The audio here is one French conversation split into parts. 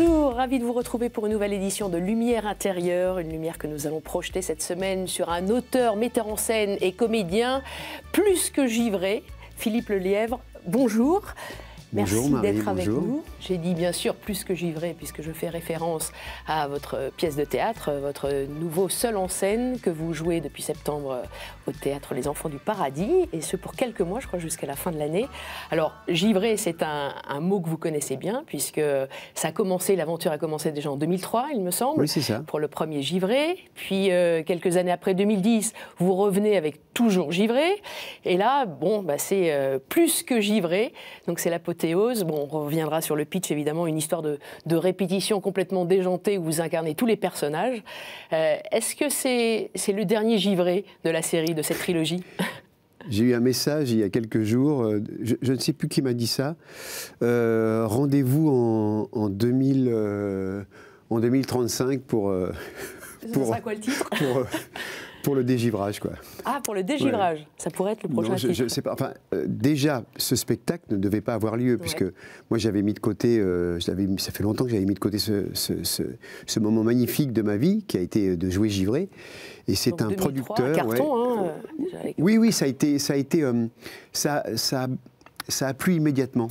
Bonjour, ravi de vous retrouver pour une nouvelle édition de Lumière intérieure, une lumière que nous allons projeter cette semaine sur un auteur, metteur en scène et comédien plus que givré, Philippe Lelièvre. Bonjour. Merci d'être avec nous. J'ai dit bien sûr plus que givré puisque je fais référence à votre pièce de théâtre, votre nouveau seul en scène que vous jouez depuis septembre euh, au théâtre Les Enfants du Paradis et ce pour quelques mois, je crois jusqu'à la fin de l'année. Alors givré, c'est un, mot que vous connaissez bien puisque ça a commencé, l'aventure a commencé déjà en 2003, il me semble. Pour le premier givré, puis euh, quelques années après 2010, vous revenez avec toujours givré et là, bon, bah, c'est euh, plus que givré, donc c'est la Bon, on reviendra sur le pitch, évidemment, une histoire de, répétition complètement déjantée où vous incarnez tous les personnages. Euh, est-ce que c'est le dernier givré de la série, de cette trilogie J'ai eu un message il y a quelques jours, euh, je, ne sais plus qui m'a dit ça. Euh, rendez-vous en, 2035 pour. ça quoi le titre pour, pour le dégivrage, quoi. Ah, pour le dégivrage. Ça pourrait être le prochain non, je, sais pas. Enfin, euh, déjà, ce spectacle ne devait pas avoir lieu, puisque moi, j'avais mis de côté, euh, ça fait longtemps que j'avais mis de côté ce, ce, ce, moment magnifique de ma vie, qui a été euh, de jouer Givré. Et c'est un producteur. Carton, ouais. hein, Oui, oui, ça a été. Ça a, été, ça, ça, ça a plu immédiatement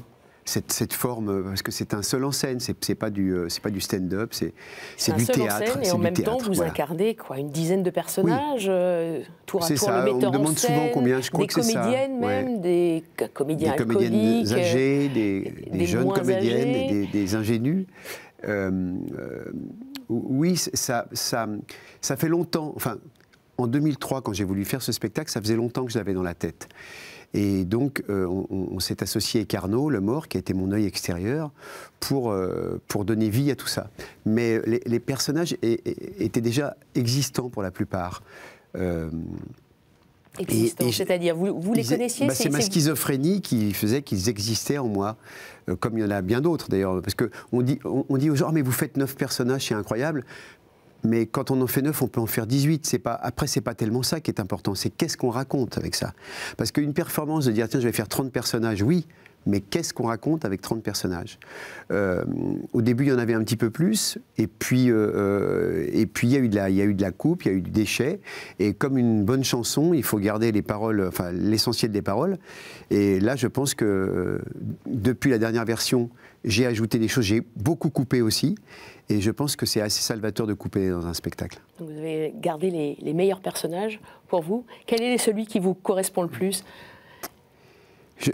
cette, forme, euh, parce que c'est un seul en scène, c'est pas du, euh, du stand-up, c'est du théâtre. et en même temps, vous incarnez quoi, une dizaine de personnages, oui. Euh, tour tour ça, le on demande souvent combien je crois des comédiennes même, des comédiens des comédiennes âgées, des, jeunes comédiennes, des, ingénues. oui, ça, fait longtemps. Enfin, en 2003, quand j'ai voulu faire ce spectacle, ça faisait longtemps que je l'avais dans la tête. Et donc, euh, on, s'est associé à Carnot, le mort, qui a été mon œil extérieur, pour, euh, pour donner vie à tout ça. Mais les, personnages étaient déjà existants pour la plupart. Euh, c'est-à-dire, vous, les connaissiez bah, C'est ma schizophrénie qui faisait qu'ils existaient en moi, euh, comme il y en a bien d'autres d'ailleurs. Parce qu'on dit, on, dit aux gens, ah, mais vous faites neuf personnages, c'est incroyable. Mais quand on en fait 9, on peut en faire 18. C'est pas, après, c'est pas tellement ça qui est important, c'est qu'est-ce qu'on raconte avec ça. Parce qu'une performance de dire, tiens, je vais faire 30 personnages, oui, mais qu'est-ce qu'on raconte avec 30 personnages euh, Au début, il y en avait un petit peu plus, et puis, euh, euh, et puis il, y a eu de la, il y a eu de la coupe, il y a eu du déchet, et comme une bonne chanson, il faut garder les paroles, enfin l'essentiel des paroles, et là, je pense que depuis la dernière version j'ai ajouté des choses, j'ai beaucoup coupé aussi. Et je pense que c'est assez salvateur de couper dans un spectacle. vous avez gardé les, meilleurs personnages pour vous. Quel est celui qui vous correspond le plus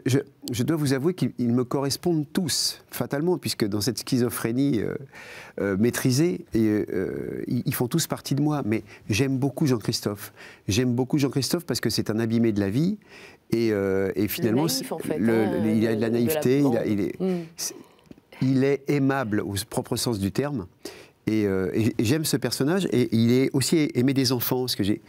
je, dois vous avouer qu'ils me correspondent tous, fatalement, puisque dans cette schizophrénie euh, euh, maîtrisée, et, euh, ils, font tous partie de moi. Mais j'aime beaucoup Jean-Christophe. J'aime beaucoup Jean-Christophe parce que c'est un abîmé de la vie. Et, finalement, hein, il a de la naïveté, il, il mm. Il est aimable au propre sens du terme. Euh, et, j'aime ce personnage. Et il est aussi aimé des enfants, parce que j'ai.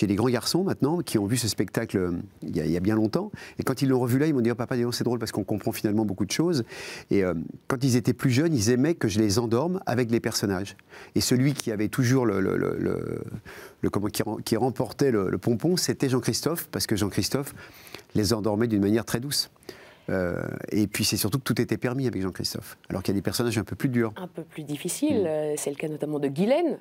des grands garçons maintenant qui ont vu ce spectacle euh, il y a, bien longtemps. Et quand ils l'ont revu là, ils m'ont dit oh, Papa, c'est drôle parce qu'on comprend finalement beaucoup de choses. Et euh, quand ils étaient plus jeunes, ils aimaient que je les endorme avec les personnages. Et celui qui avait toujours le, le, comment, qui, remportait le pompon, c'était Jean-Christophe, parce que Jean-Christophe les endormait d'une manière très douce. Euh, et puis c'est surtout que tout était permis avec Jean-Christophe, alors qu'il y a des personnages un peu plus durs. Un peu plus difficiles, mm. euh, c'est le cas notamment de Guylaine.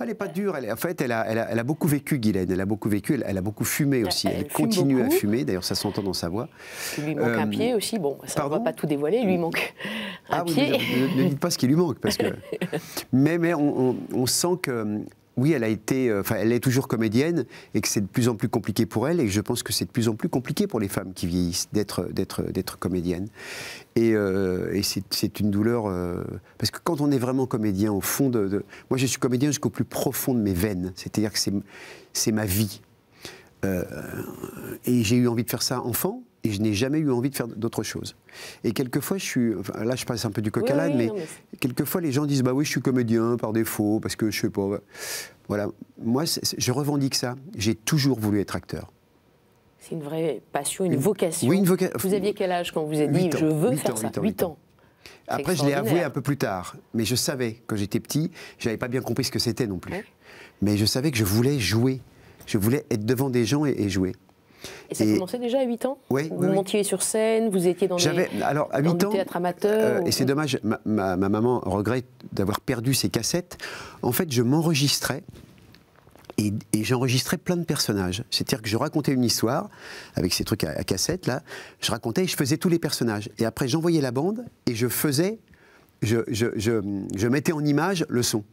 Elle n'est pas dure. Elle, en fait, elle a, elle, a, beaucoup vécu, Guylaine. Elle a beaucoup vécu. Elle, a beaucoup fumé aussi. Elle, continue à fumer. D'ailleurs, ça s'entend dans sa voix. Il lui manque un euh, pied aussi. Bon, ça ne va pas tout dévoiler. Il lui manque ah un pied. ne, dites pas ce qui lui manque. Parce que... mais mais on sent que hum, oui, elle a été, euh, enfin, elle est toujours comédienne et que c'est de plus en plus compliqué pour elle. Et je pense que c'est de plus en plus compliqué pour les femmes qui vieillissent d'être, d'être, d'être comédienne. Et, euh, c'est, une douleur euh, parce que quand on est vraiment comédien, au fond de, moi, je suis comédien jusqu'au plus profond de mes veines. C'est-à-dire que c'est, c'est ma vie. et j'ai eu envie de faire ça enfant et je n'ai jamais eu envie de faire d'autres choses. Et quelquefois, je suis. là, je passe un peu du coq à l'âne, mais, quelquefois, les gens disent Bah oui, je suis comédien par défaut, parce que je sais pas. Bah, voilà. Moi, je revendique ça. J'ai toujours voulu être acteur. C'est une vraie passion, une, vocation. Oui, une vocation. Vous aviez quel âge quand vous avez dit Je veux faire ans, ça 8 ans. Après, je l'ai avoué un peu plus tard, mais je savais, quand j'étais petit, je n'avais pas bien compris ce que c'était non plus. Mais je savais que je voulais jouer. Je voulais être devant des gens et jouer. Et ça commençait déjà à 8 ans Oui. Vous montiez sur scène, vous étiez dans, des, alors, à ans, théâtre amateur euh, Et c'est dommage, ma, maman regrette d'avoir perdu ses cassettes. En fait, je m'enregistrais et, j'enregistrais plein de personnages. C'est-à-dire que je racontais une histoire avec ces trucs à, cassette là. Je racontais et je faisais tous les personnages. Et après, j'envoyais la bande et je faisais, je, mettais en image le son.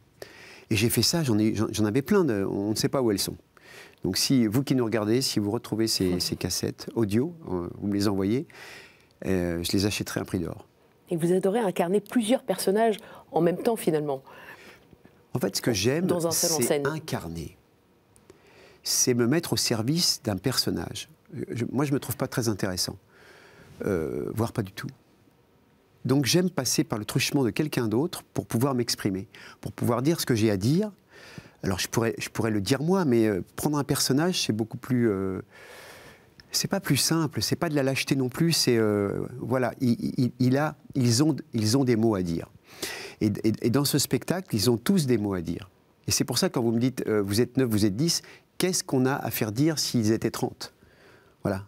Et j'ai fait ça. J'en avais plein. De, on ne sait pas où elles sont. Donc si vous qui nous regardez, si vous retrouvez ces, cassettes audio, euh, vous me les envoyez, euh, je les achèterai à un prix d'or. Et vous adorez incarner plusieurs personnages en même temps finalement. En fait, ce que j'aime, c'est incarner. C'est me mettre au service d'un personnage. moi, je ne me trouve pas très intéressant, euh, voire pas du tout. Donc j'aime passer par le truchement de quelqu'un d'autre pour pouvoir m'exprimer, pour pouvoir dire ce que j'ai à dire alors je pourrais, le dire moi, mais euh, prendre un personnage, c'est beaucoup plus. Euh, c'est pas plus simple, c'est pas de la lâcheté non plus, c'est. Euh, voilà, ils, ont, des mots à dire. Et, dans ce spectacle, ils ont tous des mots à dire. Et c'est pour ça, que quand vous me dites, vous êtes neuf vous êtes 10, qu'est-ce qu'on a à faire dire s'ils étaient 30 Voilà,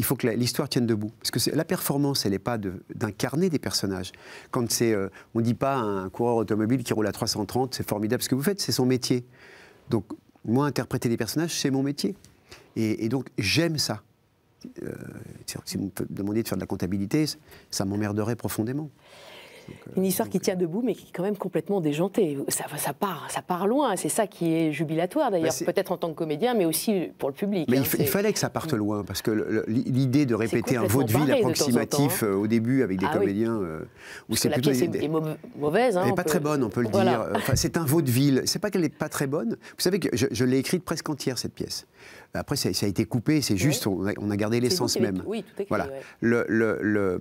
il faut que l'histoire tienne debout. Parce que la performance, elle n'est pas d'incarner des personnages. Quand c'est, euh, on ne dit pas un coureur automobile qui roule à 330, c'est formidable ce que vous faites, c'est son métier. Donc, moi, interpréter des personnages, c'est mon métier. Et, donc, j'aime ça. Euh, si vous me demandiez de faire de la comptabilité, ça m'emmerderait profondément. Euh, une histoire qui euh, tient debout, mais qui est quand même complètement déjantée. Ça, ça part, ça part loin. C'est ça qui est jubilatoire d'ailleurs, peut-être en tant que comédien, mais aussi pour le public. Hein, il, fallait que ça parte mm. loin, parce que l'idée de répéter un vaudeville approximatif hein. euh, au début avec des ah comédiens, c'est plutôt pièce est mauvaise. Hein, elle pas très bonne, on peut le dire. c'est un vaudeville. C'est pas qu'elle n'est pas très bonne. Vous savez que je, l'ai écrite presque entière cette pièce. Après, ça, a été coupé. C'est juste, on, a, gardé l'essence même. Oui, tout Voilà. le, le,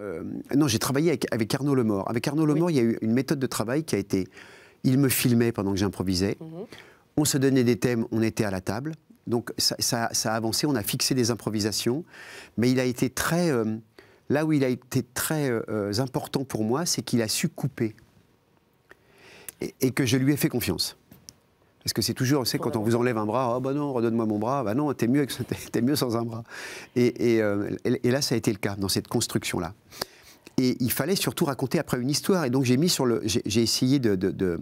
euh, non, j'ai travaillé avec, avec, Arnaud Lemort. Avec Arnaud Lemort, il y a eu une méthode de travail qui a été. Il me filmait pendant que j'improvisais. Mhm. On se donnait des thèmes, on était à la table. Donc ça, a avancé, on a fixé des improvisations. Mais il a été très. Euh, là où il a été très euh, important pour moi, c'est qu'il a su couper. et que je lui ai fait confiance. Parce que c'est toujours, savez, quand on vous enlève un bras, ah oh, bah non, redonne-moi mon bras, bah non, t'es mieux, mieux sans un bras. Euh, et, là, ça a été le cas dans cette construction-là. Et il fallait surtout raconter après une histoire. Et donc j'ai mis sur le, j'ai essayé de de,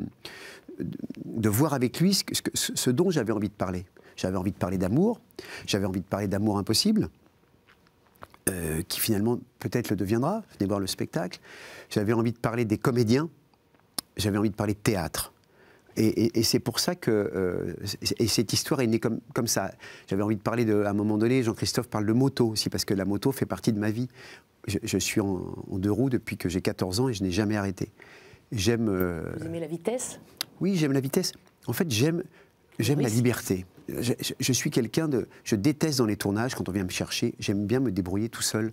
voir avec lui ce, ce dont j'avais envie de parler. J'avais envie de parler d'amour, j'avais envie de parler d'amour impossible, euh, qui finalement peut-être le deviendra, venez voir le spectacle. J'avais envie de parler des comédiens, j'avais envie de parler de théâtre. Et, c'est pour ça que euh, et cette histoire est née comme, comme ça. J'avais envie de parler, de, à un moment donné, Jean-Christophe parle de moto aussi, parce que la moto fait partie de ma vie. Je, suis en, deux roues depuis que j'ai 14 ans et je n'ai jamais arrêté. J'aime. Euh, Vous aimez la vitesse Oui, j'aime la vitesse. En fait, j'aime j'aime la liberté. Je, je suis quelqu'un de. Je déteste dans les tournages quand on vient me chercher. J'aime bien me débrouiller tout seul.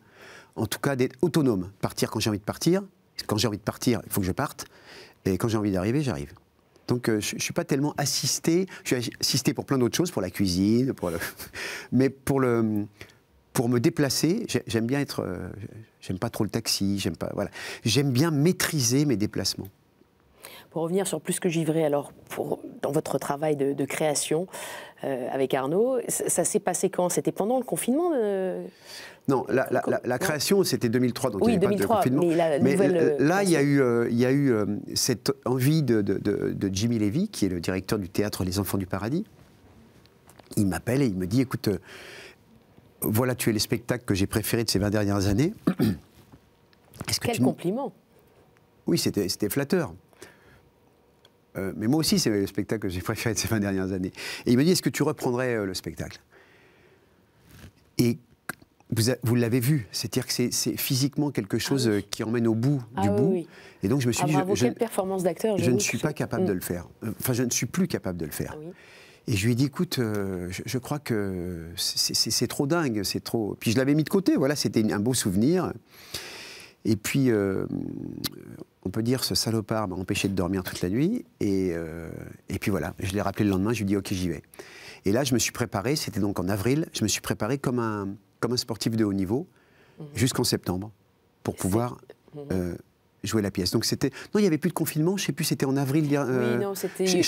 En tout cas, d'être autonome. Partir quand j'ai envie de partir. Quand j'ai envie de partir, il faut que je parte. Et quand j'ai envie d'arriver, j'arrive. Donc euh, je ne suis pas tellement assisté. Je suis assisté pour plein d'autres choses, pour la cuisine, pour le... mais pour, le, pour me déplacer, j'aime bien être. Euh, j'aime pas trop le taxi, j'aime pas. Voilà. J'aime bien maîtriser mes déplacements. Pour revenir sur Plus que Givré, alors, pour, dans votre travail de, création euh, avec Arnaud, ça, ça s'est passé quand C'était pendant le confinement non, la, création, c'était 2003, donc il n'y avait pas de confinement. Mais, là, il y a euh, eu, euh, euh, cette envie de, Jimmy Levy, qui est le directeur du théâtre Les Enfants du Paradis. Il m'appelle et il me dit, écoute, voilà, tu es les spectacles que j'ai préféré de ces 20 dernières années. Que Quel compliment Oui, c'était flatteur. mais moi aussi, c'est le spectacle que j'ai préféré de ces 20 dernières années. Et il me dit, est-ce que tu reprendrais le spectacle Et vous, l'avez vu, c'est-à-dire que c'est physiquement quelque ah chose euh, qui emmène au bout ah du bout. Et donc je me suis ah, dit, je, performance d'acteur, je ne suis pas capable de le faire. Euh, enfin, je ne suis plus capable de le faire. Et je lui ai dit, écoute, euh, je, crois que c'est trop dingue, c'est trop. Puis je l'avais mis de côté, voilà, c'était un beau souvenir. Et puis, on peut dire, ce salopard m'a empêché de dormir toute la nuit. Et, et puis voilà, je l'ai rappelé le lendemain, je lui ai dit, ok, j'y vais. Et là, je me suis préparé, c'était donc en avril, je me suis préparé comme un, comme un sportif de haut niveau mhm. jusqu'en septembre pour pouvoir mhm. euh, jouer la pièce. Donc c'était non, il n'y avait plus de confinement. Je sais plus, c'était en avril. oui, euh, non, c'était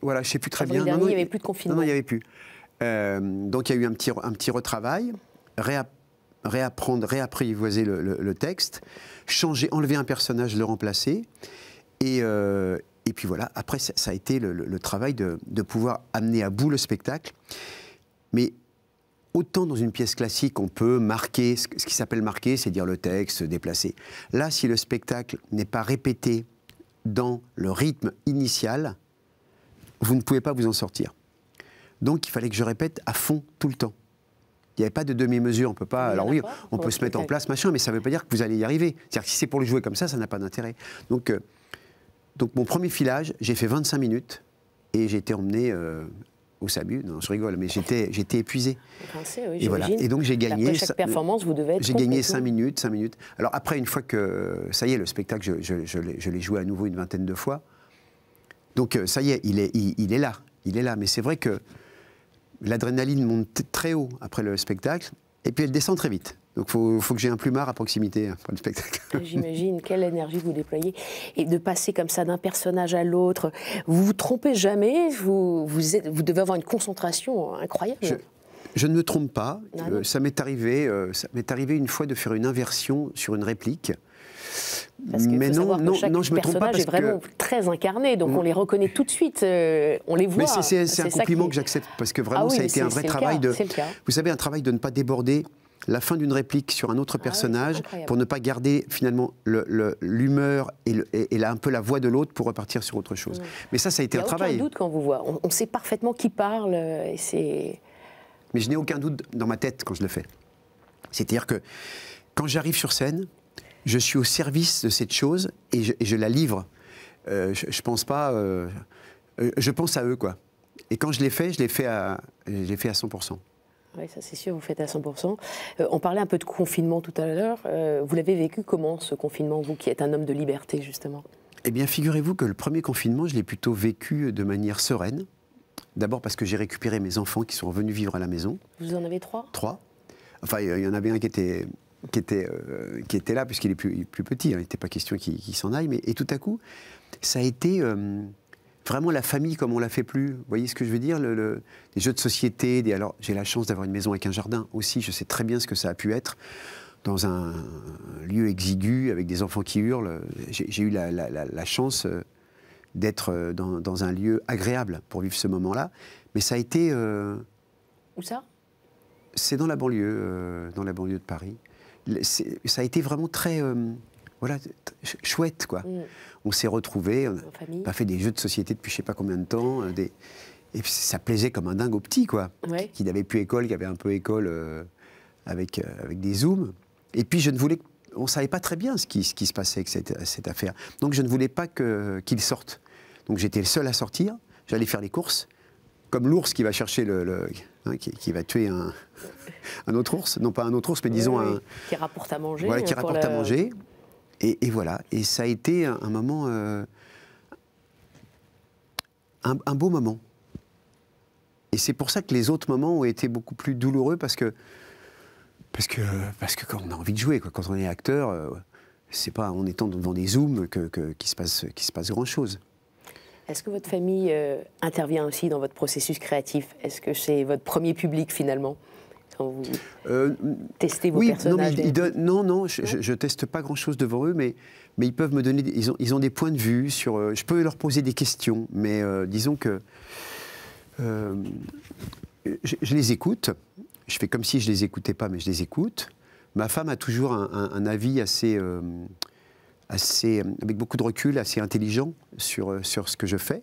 voilà, je sais plus très bien. non, il n'y avait plus de confinement. Non, il n'y avait plus. donc il y a eu un petit un petit retravail, réapprendre, réapprivoiser le, texte, changer, enlever un personnage, le remplacer, et euh, et puis voilà. Après, ça, a été le, travail de, de pouvoir amener à bout le spectacle. Mais Autant dans une pièce classique, on peut marquer, ce qui s'appelle marquer, c'est dire le texte, déplacer. Là, si le spectacle n'est pas répété dans le rythme initial, vous ne pouvez pas vous en sortir. Donc, il fallait que je répète à fond tout le temps. Il n'y avait pas de demi-mesure, on peut pas. alors oui, on peut se mettre en place, machin, mais ça ne veut pas dire que vous allez y arriver. C'est-à-dire que si c'est pour le jouer comme ça, ça n'a pas d'intérêt. Donc, euh, donc mon premier filage, j'ai fait 25 minutes et j'ai été emmené euh, au SAMU. Non, je rigole, mais j'étais, j'étais épuisé. et voilà. Et donc j'ai gagné. Après chaque performance, vous devez être. J'ai gagné 5 minutes, 5 minutes. Alors après, une fois que ça y est, le spectacle, je, l'ai joué à nouveau une vingtaine de fois. Donc euh, ça y est, il est, il est là, il est là. Mais c'est vrai que l'adrénaline monte très haut après le spectacle, et puis elle descend très vite. Donc il faut, que j'ai un plumard à proximité pour le spectacle. J'imagine quelle énergie vous déployez. Et de passer comme ça d'un personnage à l'autre, vous vous trompez jamais, vous, vous, êtes, vous, devez avoir une concentration incroyable. Je, ne me trompe pas. Ah euh, ça m'est arrivé, euh, ça m'est arrivé une fois de faire une inversion sur une réplique. mais non, non, non, je me trompe pas. Parce est vraiment très incarné, donc mm. on... les reconnaît tout de suite, euh, on les voit. Mais c'est un compliment que j'accepte parce que ah vraiment ça a été un vrai travail de. Vous savez, un travail de ne pas déborder la fin d'une réplique sur un autre ah personnage pour ne pas garder finalement l'humeur et, un peu la voix de l'autre pour repartir sur autre chose. Mm. Mais ça, ça a été Il travail. a aucun doute quand vous voit. On, sait parfaitement qui parle. Euh, et Mais je n'ai aucun doute dans ma tête quand je le fais. C'est-à-dire que quand j'arrive sur scène, je suis au service de cette chose et je, la livre. Euh, je, pense pas. Euh, je pense à eux, quoi. Et quand je l'ai fait, je l'ai fait à, fait à 100%. Oui, ça c'est sûr, vous faites à 100%. Euh, on parlait un peu de confinement tout à l'heure. Euh, vous l'avez vécu comment ce confinement, vous qui êtes un homme de liberté justement Eh bien, figurez-vous que le premier confinement, je l'ai plutôt vécu de manière sereine. D'abord parce que j'ai récupéré mes enfants qui sont revenus vivre à la maison. Vous en avez trois Trois. Enfin, il y en avait un qui était, qui était, euh, qui était là, puisqu'il est plus, plus petit. Hein. Il n'était pas question qu'il s'en aille. Mais, et tout à coup, ça a été vraiment la famille comme on la fait plus. Vous voyez ce que je veux dire Les jeux de société, alors j'ai la chance d'avoir une maison avec un jardin aussi, je sais très bien ce que ça a pu être. Dans un lieu exigu, avec des enfants qui hurlent, j'ai eu la, chance euh, d'être euh, dans, un lieu agréable pour vivre ce moment-là. Mais ça a été... Euh, Où ça C'est dans la banlieue, dans la banlieue de Paris. Ça a été vraiment très voilà, chouette, quoi. Mm. On s'est retrouvés, on a pas fait des jeux de société depuis je sais pas combien de temps. Euh, et ça plaisait comme un dingue au petit, quoi. Qui n'avait plus école, qui avait un peu école euh, euh, avec, des zooms. Et puis je ne voulais on ne savait pas très bien ce qui, ce qui se passait avec cette, affaire. Donc je ne voulais pas qu'il sorte. Donc j'étais le seul à sortir, j'allais faire les courses, comme l'ours qui va chercher le. Hein, qui, va tuer un, autre ours, non pas un autre ours, mais disons un. Qui rapporte à manger. qui hein, rapporte à manger. Et, voilà. Et ça a été un, moment. Euh, un, beau moment. Et c'est pour ça que les autres moments ont été beaucoup plus douloureux parce que. Parce que, parce que quand on a envie de jouer, quand on est acteur, euh, c'est pas en étant devant des zooms qu'il que, se passe, passe grand-chose. Est-ce que votre famille euh, intervient aussi dans votre processus créatif Est-ce que c'est votre premier public finalement quand vous euh, testez vos oui, personnages non, non, je, je, teste pas grand-chose devant eux, mais, mais ils peuvent me donner... Ils ont, des points de vue sur... Euh, je peux leur poser des questions, mais euh, disons que... Je, les écoute. Je fais comme si je les écoutais pas, mais je les écoute. Ma femme a toujours un, un avis assez... assez, avec beaucoup de recul, assez intelligent sur, sur ce que je fais.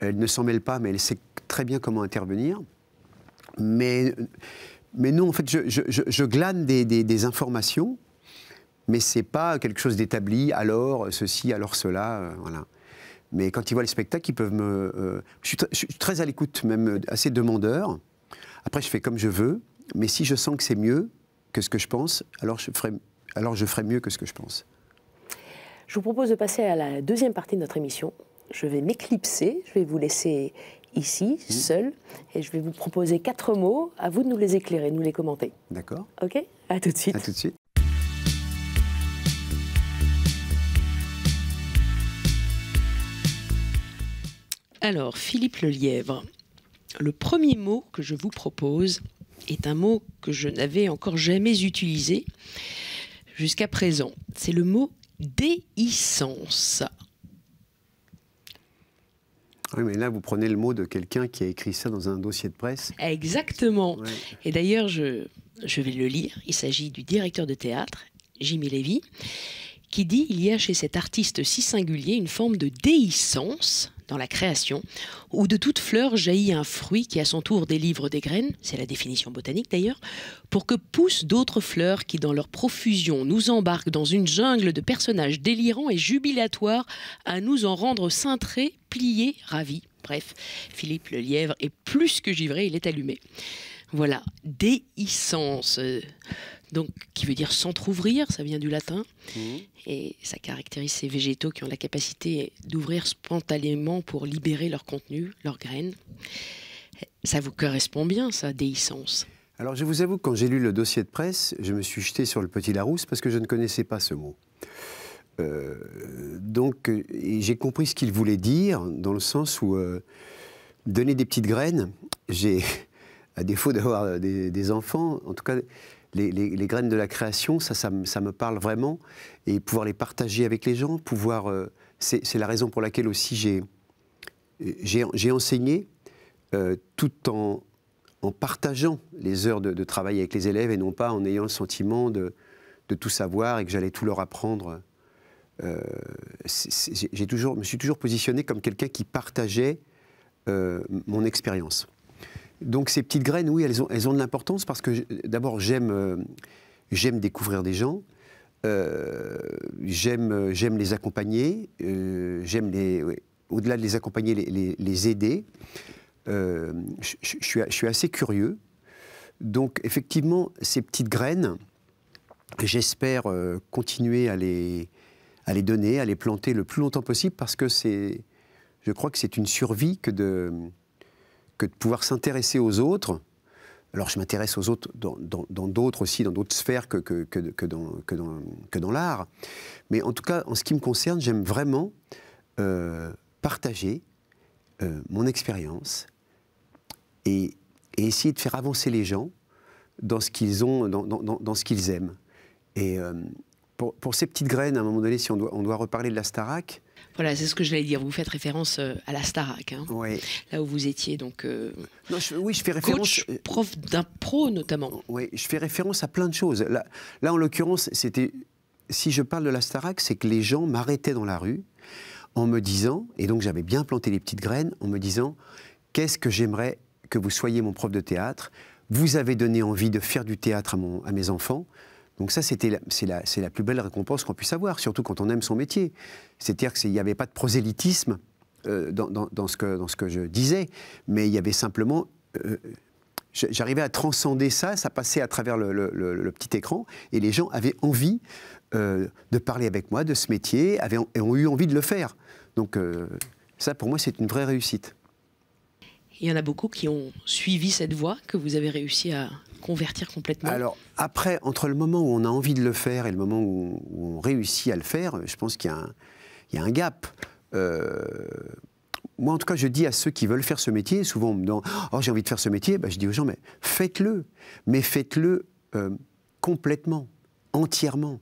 Elle ne s'en mêle pas, mais elle sait très bien comment intervenir. Mais mais non, en fait, je, je, glane des, informations, mais c'est pas quelque chose d'établi, alors ceci, alors cela, euh, voilà. Mais quand ils voient les spectacles, ils peuvent me... Euh, je, suis je, suis très à l'écoute, même euh, assez demandeur. Après, je fais comme je veux, mais si je sens que c'est mieux que ce que je pense, alors je ferai, alors je ferai mieux que ce que je pense. Je vous propose de passer à la deuxième partie de notre émission. Je vais m'éclipser, je vais vous laisser ici, mmh. seul, et je vais vous proposer quatre mots. À vous de nous les éclairer, de nous les commenter. D'accord. Ok À tout de suite. À tout de suite. Alors, Philippe Lelièvre, le premier mot que je vous propose est un mot que je n'avais encore jamais utilisé jusqu'à présent. C'est le mot déhiscence. Oui, mais là, vous prenez le mot de quelqu'un qui a écrit ça dans un dossier de presse. Exactement. Et d'ailleurs, je, je vais le lire. Il s'agit du directeur de théâtre, Jimmy Lévy, qui dit Il y a chez cet artiste si singulier une forme de déhiscence dans la création, où de toute fleur jaillit un fruit qui à son tour délivre des graines, c'est la définition botanique d'ailleurs, pour que poussent d'autres fleurs qui dans leur profusion nous embarquent dans une jungle de personnages délirants et jubilatoires à nous en rendre cintrés, pliés, ravis. Bref, Philippe le lièvre est plus que givré, il est allumé. Voilà, déhiscence donc qui veut dire s'entr'ouvrir, ça vient du latin, mhm. et ça caractérise ces végétaux qui ont la capacité d'ouvrir spontanément pour libérer leur contenu, leurs graines. Ça vous correspond bien, ça, déhiscence Alors je vous avoue que quand j'ai lu le dossier de presse, je me suis jeté sur le petit Larousse parce que je ne connaissais pas ce mot. Euh, donc j'ai compris ce qu'il voulait dire, dans le sens où euh, donner des petites graines, j'ai, à défaut d'avoir des enfants, en tout cas les, graines de la création, ça, me parle vraiment. Et pouvoir les partager avec les gens, pouvoir. Euh, c'est la raison pour laquelle aussi j'ai enseigné euh, tout en, partageant les heures de, travail avec les élèves et non pas en ayant le sentiment de, tout savoir et que j'allais tout leur apprendre. Euh, je me suis toujours positionné comme quelqu'un qui partageait mon expérience. Donc ces petites graines, oui, elles ont, elles ont de l'importance parce que d'abord j'aime euh, j'aime découvrir des gens, euh, j'aime j'aime les accompagner, euh, j'aime les au-delà de les accompagner, les, les, les aider. je suis assez curieux. Donc effectivement, ces petites graines, j'espère continuer à les, à les donner, à les planter le plus longtemps possible parce que c'est, je crois que c'est une survie que de que de pouvoir s'intéresser aux autres. Alors je m'intéresse aux autres dans d'autres aussi, dans d'autres sphères que, que, dans, l'art. Mais en tout cas, en ce qui me concerne, j'aime vraiment euh, partager euh, mon expérience et, essayer de faire avancer les gens dans ce qu'ils ont, dans, ce qu'ils aiment. Et, euh, pour, ces petites graines, à un moment donné, si on doit, reparler de la Starac, voilà, c'est ce que j'allais dire. Vous faites référence euh, à la Starac, hein. là où vous étiez. Donc, euh, je, oui, je fais référence. Coach, euh, prof d'impro, notamment. Oui, je fais référence à plein de choses. Là, en l'occurrence, c'était. Si je parle de la Starac, c'est que les gens m'arrêtaient dans la rue en me disant, et donc j'avais bien planté les petites graines, en me disant qu'est-ce que j'aimerais que vous soyez mon prof de théâtre. Vous avez donné envie de faire du théâtre à mes enfants. Donc ça, c'était c'est la, plus belle récompense qu'on puisse avoir, surtout quand on aime son métier. C'est-à-dire qu'il n'y avait pas de prosélytisme euh, dans, ce que, dans ce que je disais, mais il y avait simplement... Euh, j'arrivais à transcender ça, ça passait à travers le, petit écran, et les gens avaient envie euh, de parler avec moi de ce métier, et ont eu envie de le faire. Donc ça, pour moi, c'est une vraie réussite il y en a beaucoup qui ont suivi cette voie que vous avez réussi à convertir complètement Alors, après, entre le moment où on a envie de le faire et le moment où, on réussit à le faire, je pense qu'il y, a un gap. Euh, moi, en tout cas, je dis à ceux qui veulent faire ce métier, souvent oh, j'ai envie de faire ce métier. Ben, je dis aux gens Mais faites-le. Mais faites-le euh, complètement, entièrement.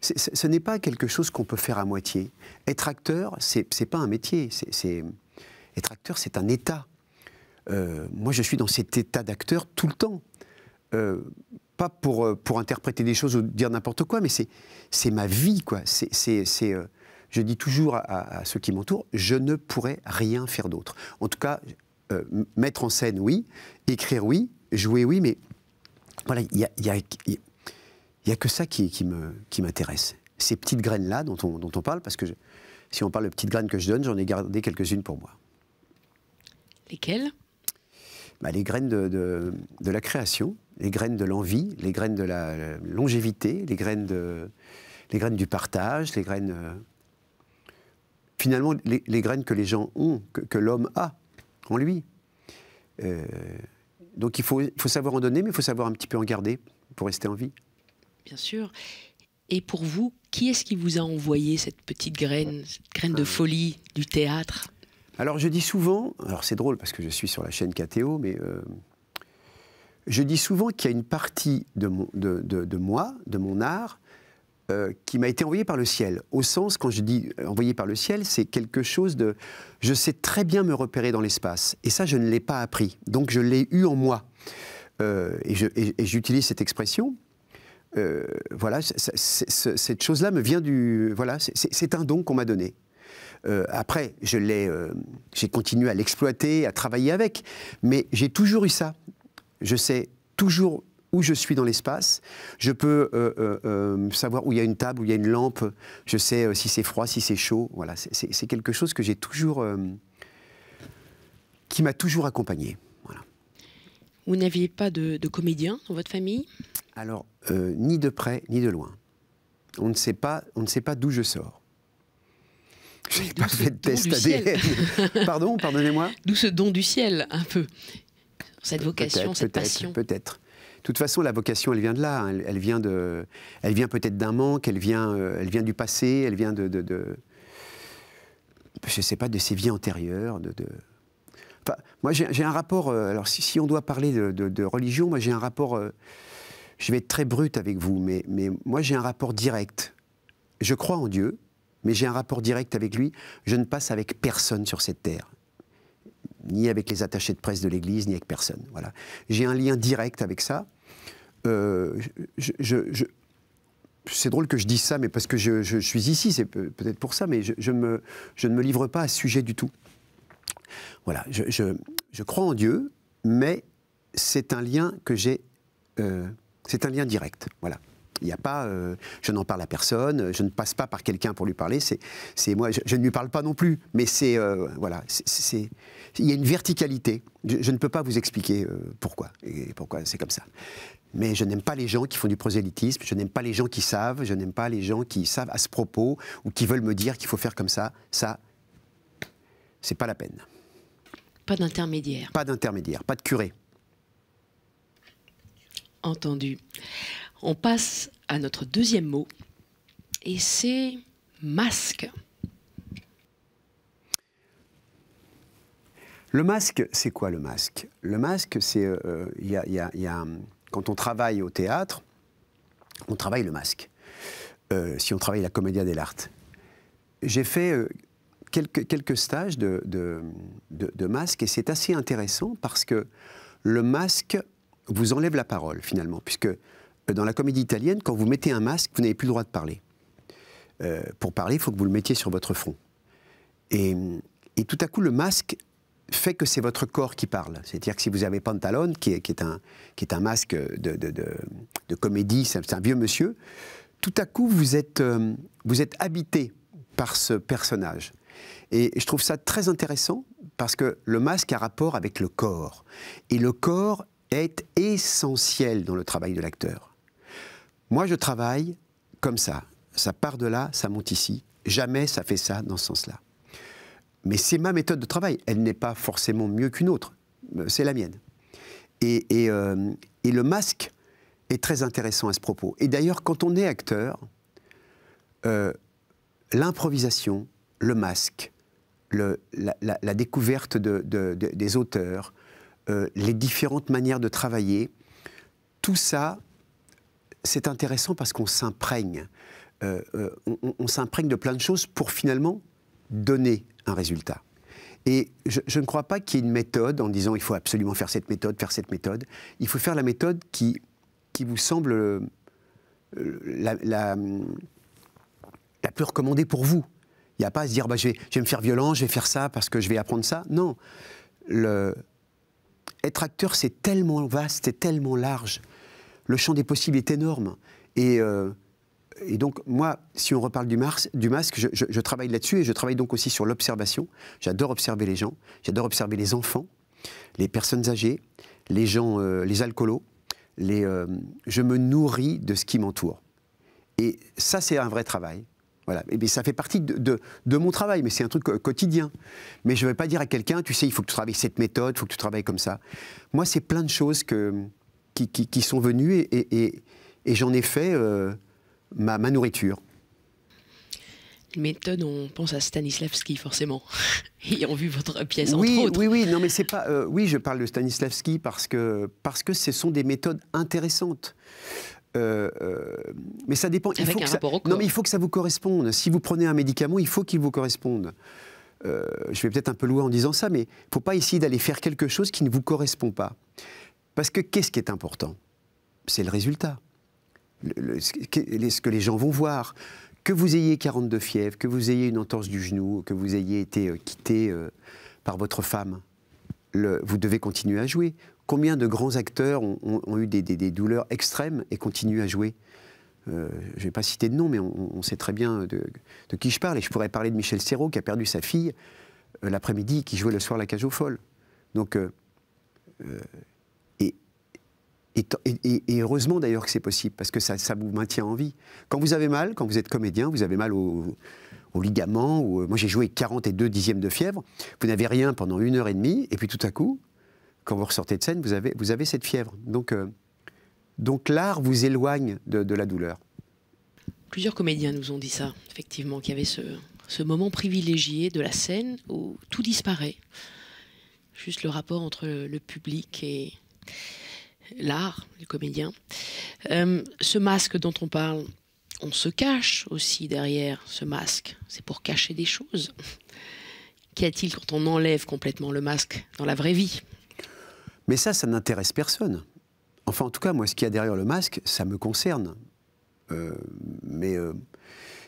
Ce n'est pas quelque chose qu'on peut faire à moitié. Être acteur, c'est pas un métier. Être acteur, c'est un état. Euh, moi je suis dans cet état d'acteur tout le temps. Euh, pas pour, euh, pour interpréter des choses ou dire n'importe quoi, mais c'est ma vie, quoi. C'est je dis toujours à, ceux qui m'entourent, je ne pourrais rien faire d'autre. En tout cas, mettre en scène, oui, écrire, oui, jouer, oui, mais voilà, il n'y a, y a, y a, que ça qui, qui m'intéresse. Qui Ces petites graines-là dont on, dont on parle, parce que si on parle de petites graines que je donne, j'en ai gardé quelques-unes pour moi. Lesquelles bah, les graines de, la création, les graines de l'envie, les graines de la, longévité, les graines, du partage, les graines. Euh, finalement, les, graines que les gens ont, que, l'homme a en lui. Euh, donc il faut, faut savoir en donner, mais il faut savoir un petit peu en garder pour rester en vie. Bien sûr. Et pour vous, qui est-ce qui vous a envoyé cette petite graine, cette graine de euh, folie du théâtre alors je dis souvent, alors c'est drôle parce que je suis sur la chaîne KTO, mais euh, je dis souvent qu'il y a une partie de, moi, de mon art, euh, qui m'a été envoyée par le ciel. Au sens, quand je dis euh, envoyée par le ciel, c'est quelque chose de... Je sais très bien me repérer dans l'espace. Et ça, je ne l'ai pas appris. Donc, je l'ai eu en moi. et j'utilise cette expression. voilà, cette chose-là me vient du... Voilà, c'est un don qu'on m'a donné. Euh, après, je euh, j'ai continué à l'exploiter, à travailler avec, mais j'ai toujours eu ça. Je sais toujours où je suis dans l'espace. Je peux euh, savoir où il y a une table, où il y a une lampe. Je sais si c'est froid, si c'est chaud. Voilà, c'est quelque chose que j'ai toujours, qui m'a toujours accompagné. Vous n'aviez pas de, de, comédien dans votre famille Alors, ni de près, ni de loin. On ne sait pas, on ne sait pas d'où je sors. J'ai pas fait de test ADN. Pardon, pardonnez-moi. D'où ce don du ciel, un peu. Cette vocation, cette passion. Peut-être. De toute façon, la vocation, elle vient de là. Hein. Elle, vient de, elle vient peut-être d'un manque. Elle vient, euh, elle vient du passé. Elle vient de, de, de je sais pas, de ses vies antérieures. De, de... moi, j'ai un rapport. Euh, alors, si, si, on doit parler de, religion, moi, j'ai un rapport. Euh, je vais être très brut avec vous, mais, mais moi, j'ai un rapport direct. Je crois en Dieu mais j'ai un rapport direct avec lui. Je ne passe avec personne sur cette terre, ni avec les attachés de presse de l'Église, ni avec personne. Voilà. J'ai un lien direct avec ça. Euh, je, c'est drôle que je dise ça, mais parce que je, suis ici, c'est peut-être pour ça, mais me, je, ne me livre pas à ce sujet du tout. Voilà, je, crois en Dieu, mais c'est un lien que j'ai, euh, c'est un lien direct. Voilà. Il n'y a pas, euh, je n'en parle à personne, je ne passe pas par quelqu'un pour lui parler. C'est moi, je, ne lui parle pas non plus. Mais c'est euh, voilà, c'est il y a une verticalité. Je, ne peux pas vous expliquer euh, pourquoi et pourquoi c'est comme ça. Mais je n'aime pas les gens qui font du prosélytisme. Je n'aime pas les gens qui savent. Je n'aime pas les gens qui savent à ce propos ou qui veulent me dire qu'il faut faire comme ça. Ça, c'est pas la peine. Pas d'intermédiaire. Pas d'intermédiaire. Pas de curé. Entendu. On passe à notre deuxième mot, et c'est masque. Le masque, c'est quoi le masque Le masque, c'est. quand on travaille au théâtre, on travaille le masque. Euh, si on travaille la des dell'arte. J'ai fait euh, quelques, stages de, de masque et c'est assez intéressant parce que le masque vous enlève la parole finalement, puisque dans la comédie italienne, quand vous mettez un masque, vous n'avez plus le droit de parler. Euh, pour parler, il faut que vous le mettiez sur votre front. Et, tout à coup, le masque fait que c'est votre corps qui parle. C'est-à-dire que si vous avez Pantalone, qui est, un, masque de, comédie, c'est un vieux monsieur, tout à coup, euh, vous êtes habité par ce personnage. Et je trouve ça très intéressant parce que le masque a rapport avec le corps. Et le corps est essentiel dans le travail de l'acteur. Moi, je travaille comme ça. Ça part de là, ça monte ici. Jamais ça fait ça dans ce sens-là. Mais c'est ma méthode de travail. Elle n'est pas forcément mieux qu'une autre. Euh, c'est la mienne. Et, euh, et, le masque est très intéressant à ce propos. Et d'ailleurs, quand on est acteur, euh, l'improvisation, le masque, la, découverte des auteurs, les différentes manières de travailler, tout ça c'est intéressant parce qu'on s'imprègne. Euh, euh, on, s'imprègne de plein de choses pour finalement donner un résultat. Et je, ne crois pas qu'il y ait une méthode en disant il faut absolument faire cette méthode, faire cette méthode. Il faut faire la méthode qui, vous semble euh, la, plus recommandée pour vous. Il n'y a pas à se dire bah, je, vais, me faire violent, je vais faire ça parce que je vais apprendre ça. Non. Le, être acteur, c'est tellement vaste, c'est tellement large le champ des possibles est énorme. Et, euh, donc, moi, si on reparle du, masque, je, travaille là-dessus et je travaille donc aussi sur l'observation. J'adore observer les gens, j'adore observer les enfants, les personnes âgées, les gens, euh, les alcoolos. Euh, je me nourris de ce qui m'entoure. Et ça, c'est un vrai travail. Voilà. Et ça fait partie de, de mon travail, mais c'est un truc quotidien. Mais je ne vais pas dire à quelqu'un, tu sais, il faut que tu travailles cette méthode, il faut que tu travailles comme ça. Moi, c'est plein de choses que, qui, sont venus et, j'en ai fait euh, ma, ma nourriture méthode, on pense à Stanislavski forcément, ayant vu votre pièce oui, entre Oui, oui, non, mais c'est pas. Euh, oui, je parle de Stanislavski parce que parce que ce sont des méthodes intéressantes. Euh, mais ça dépend. Il faut, que ça, non, mais il faut que ça vous corresponde. Si vous prenez un médicament, il faut qu'il vous corresponde. je vais peut-être un peu loin en disant ça, mais il ne faut pas essayer d'aller faire quelque chose qui ne vous correspond pas. Parce que qu'est-ce qui est important C'est le résultat. ce que les gens vont voir. Que vous ayez 42 fièvres, que vous ayez une entorse du genou, que vous ayez été euh, quitté euh, par votre femme, vous devez continuer à jouer. Combien de grands acteurs ont, eu des, douleurs extrêmes et continuent à jouer euh, Je ne vais pas citer de nom, mais on, sait très bien de, qui je parle. Et je pourrais parler de Michel Serrault qui a perdu sa fille l'après-midi, qui jouait le soir la cage aux folles. Donc, et, heureusement d'ailleurs que c'est possible, parce que ça, vous maintient en vie. Quand vous avez mal, quand vous êtes comédien, vous avez mal aux au ligament, euh, moi j'ai joué 42 dixièmes de fièvre, vous n'avez rien pendant une heure et demie, et puis tout à coup, quand vous ressortez de scène, vous avez, vous avez cette fièvre. Donc, euh, donc l'art vous éloigne de, la douleur. Plusieurs comédiens nous ont dit ça, effectivement, qu'il y avait ce, ce moment privilégié de la scène où tout disparaît. Juste le rapport entre le public et l'art, les comédiens. Euh, ce masque dont on parle, on se cache aussi derrière ce masque. C'est pour cacher des choses. Qu'y a-t-il quand on enlève complètement le masque dans la vraie vie Mais ça, ça n'intéresse personne. Enfin, en tout cas, moi, ce qu'il y a derrière le masque, ça me concerne. Euh, mais euh,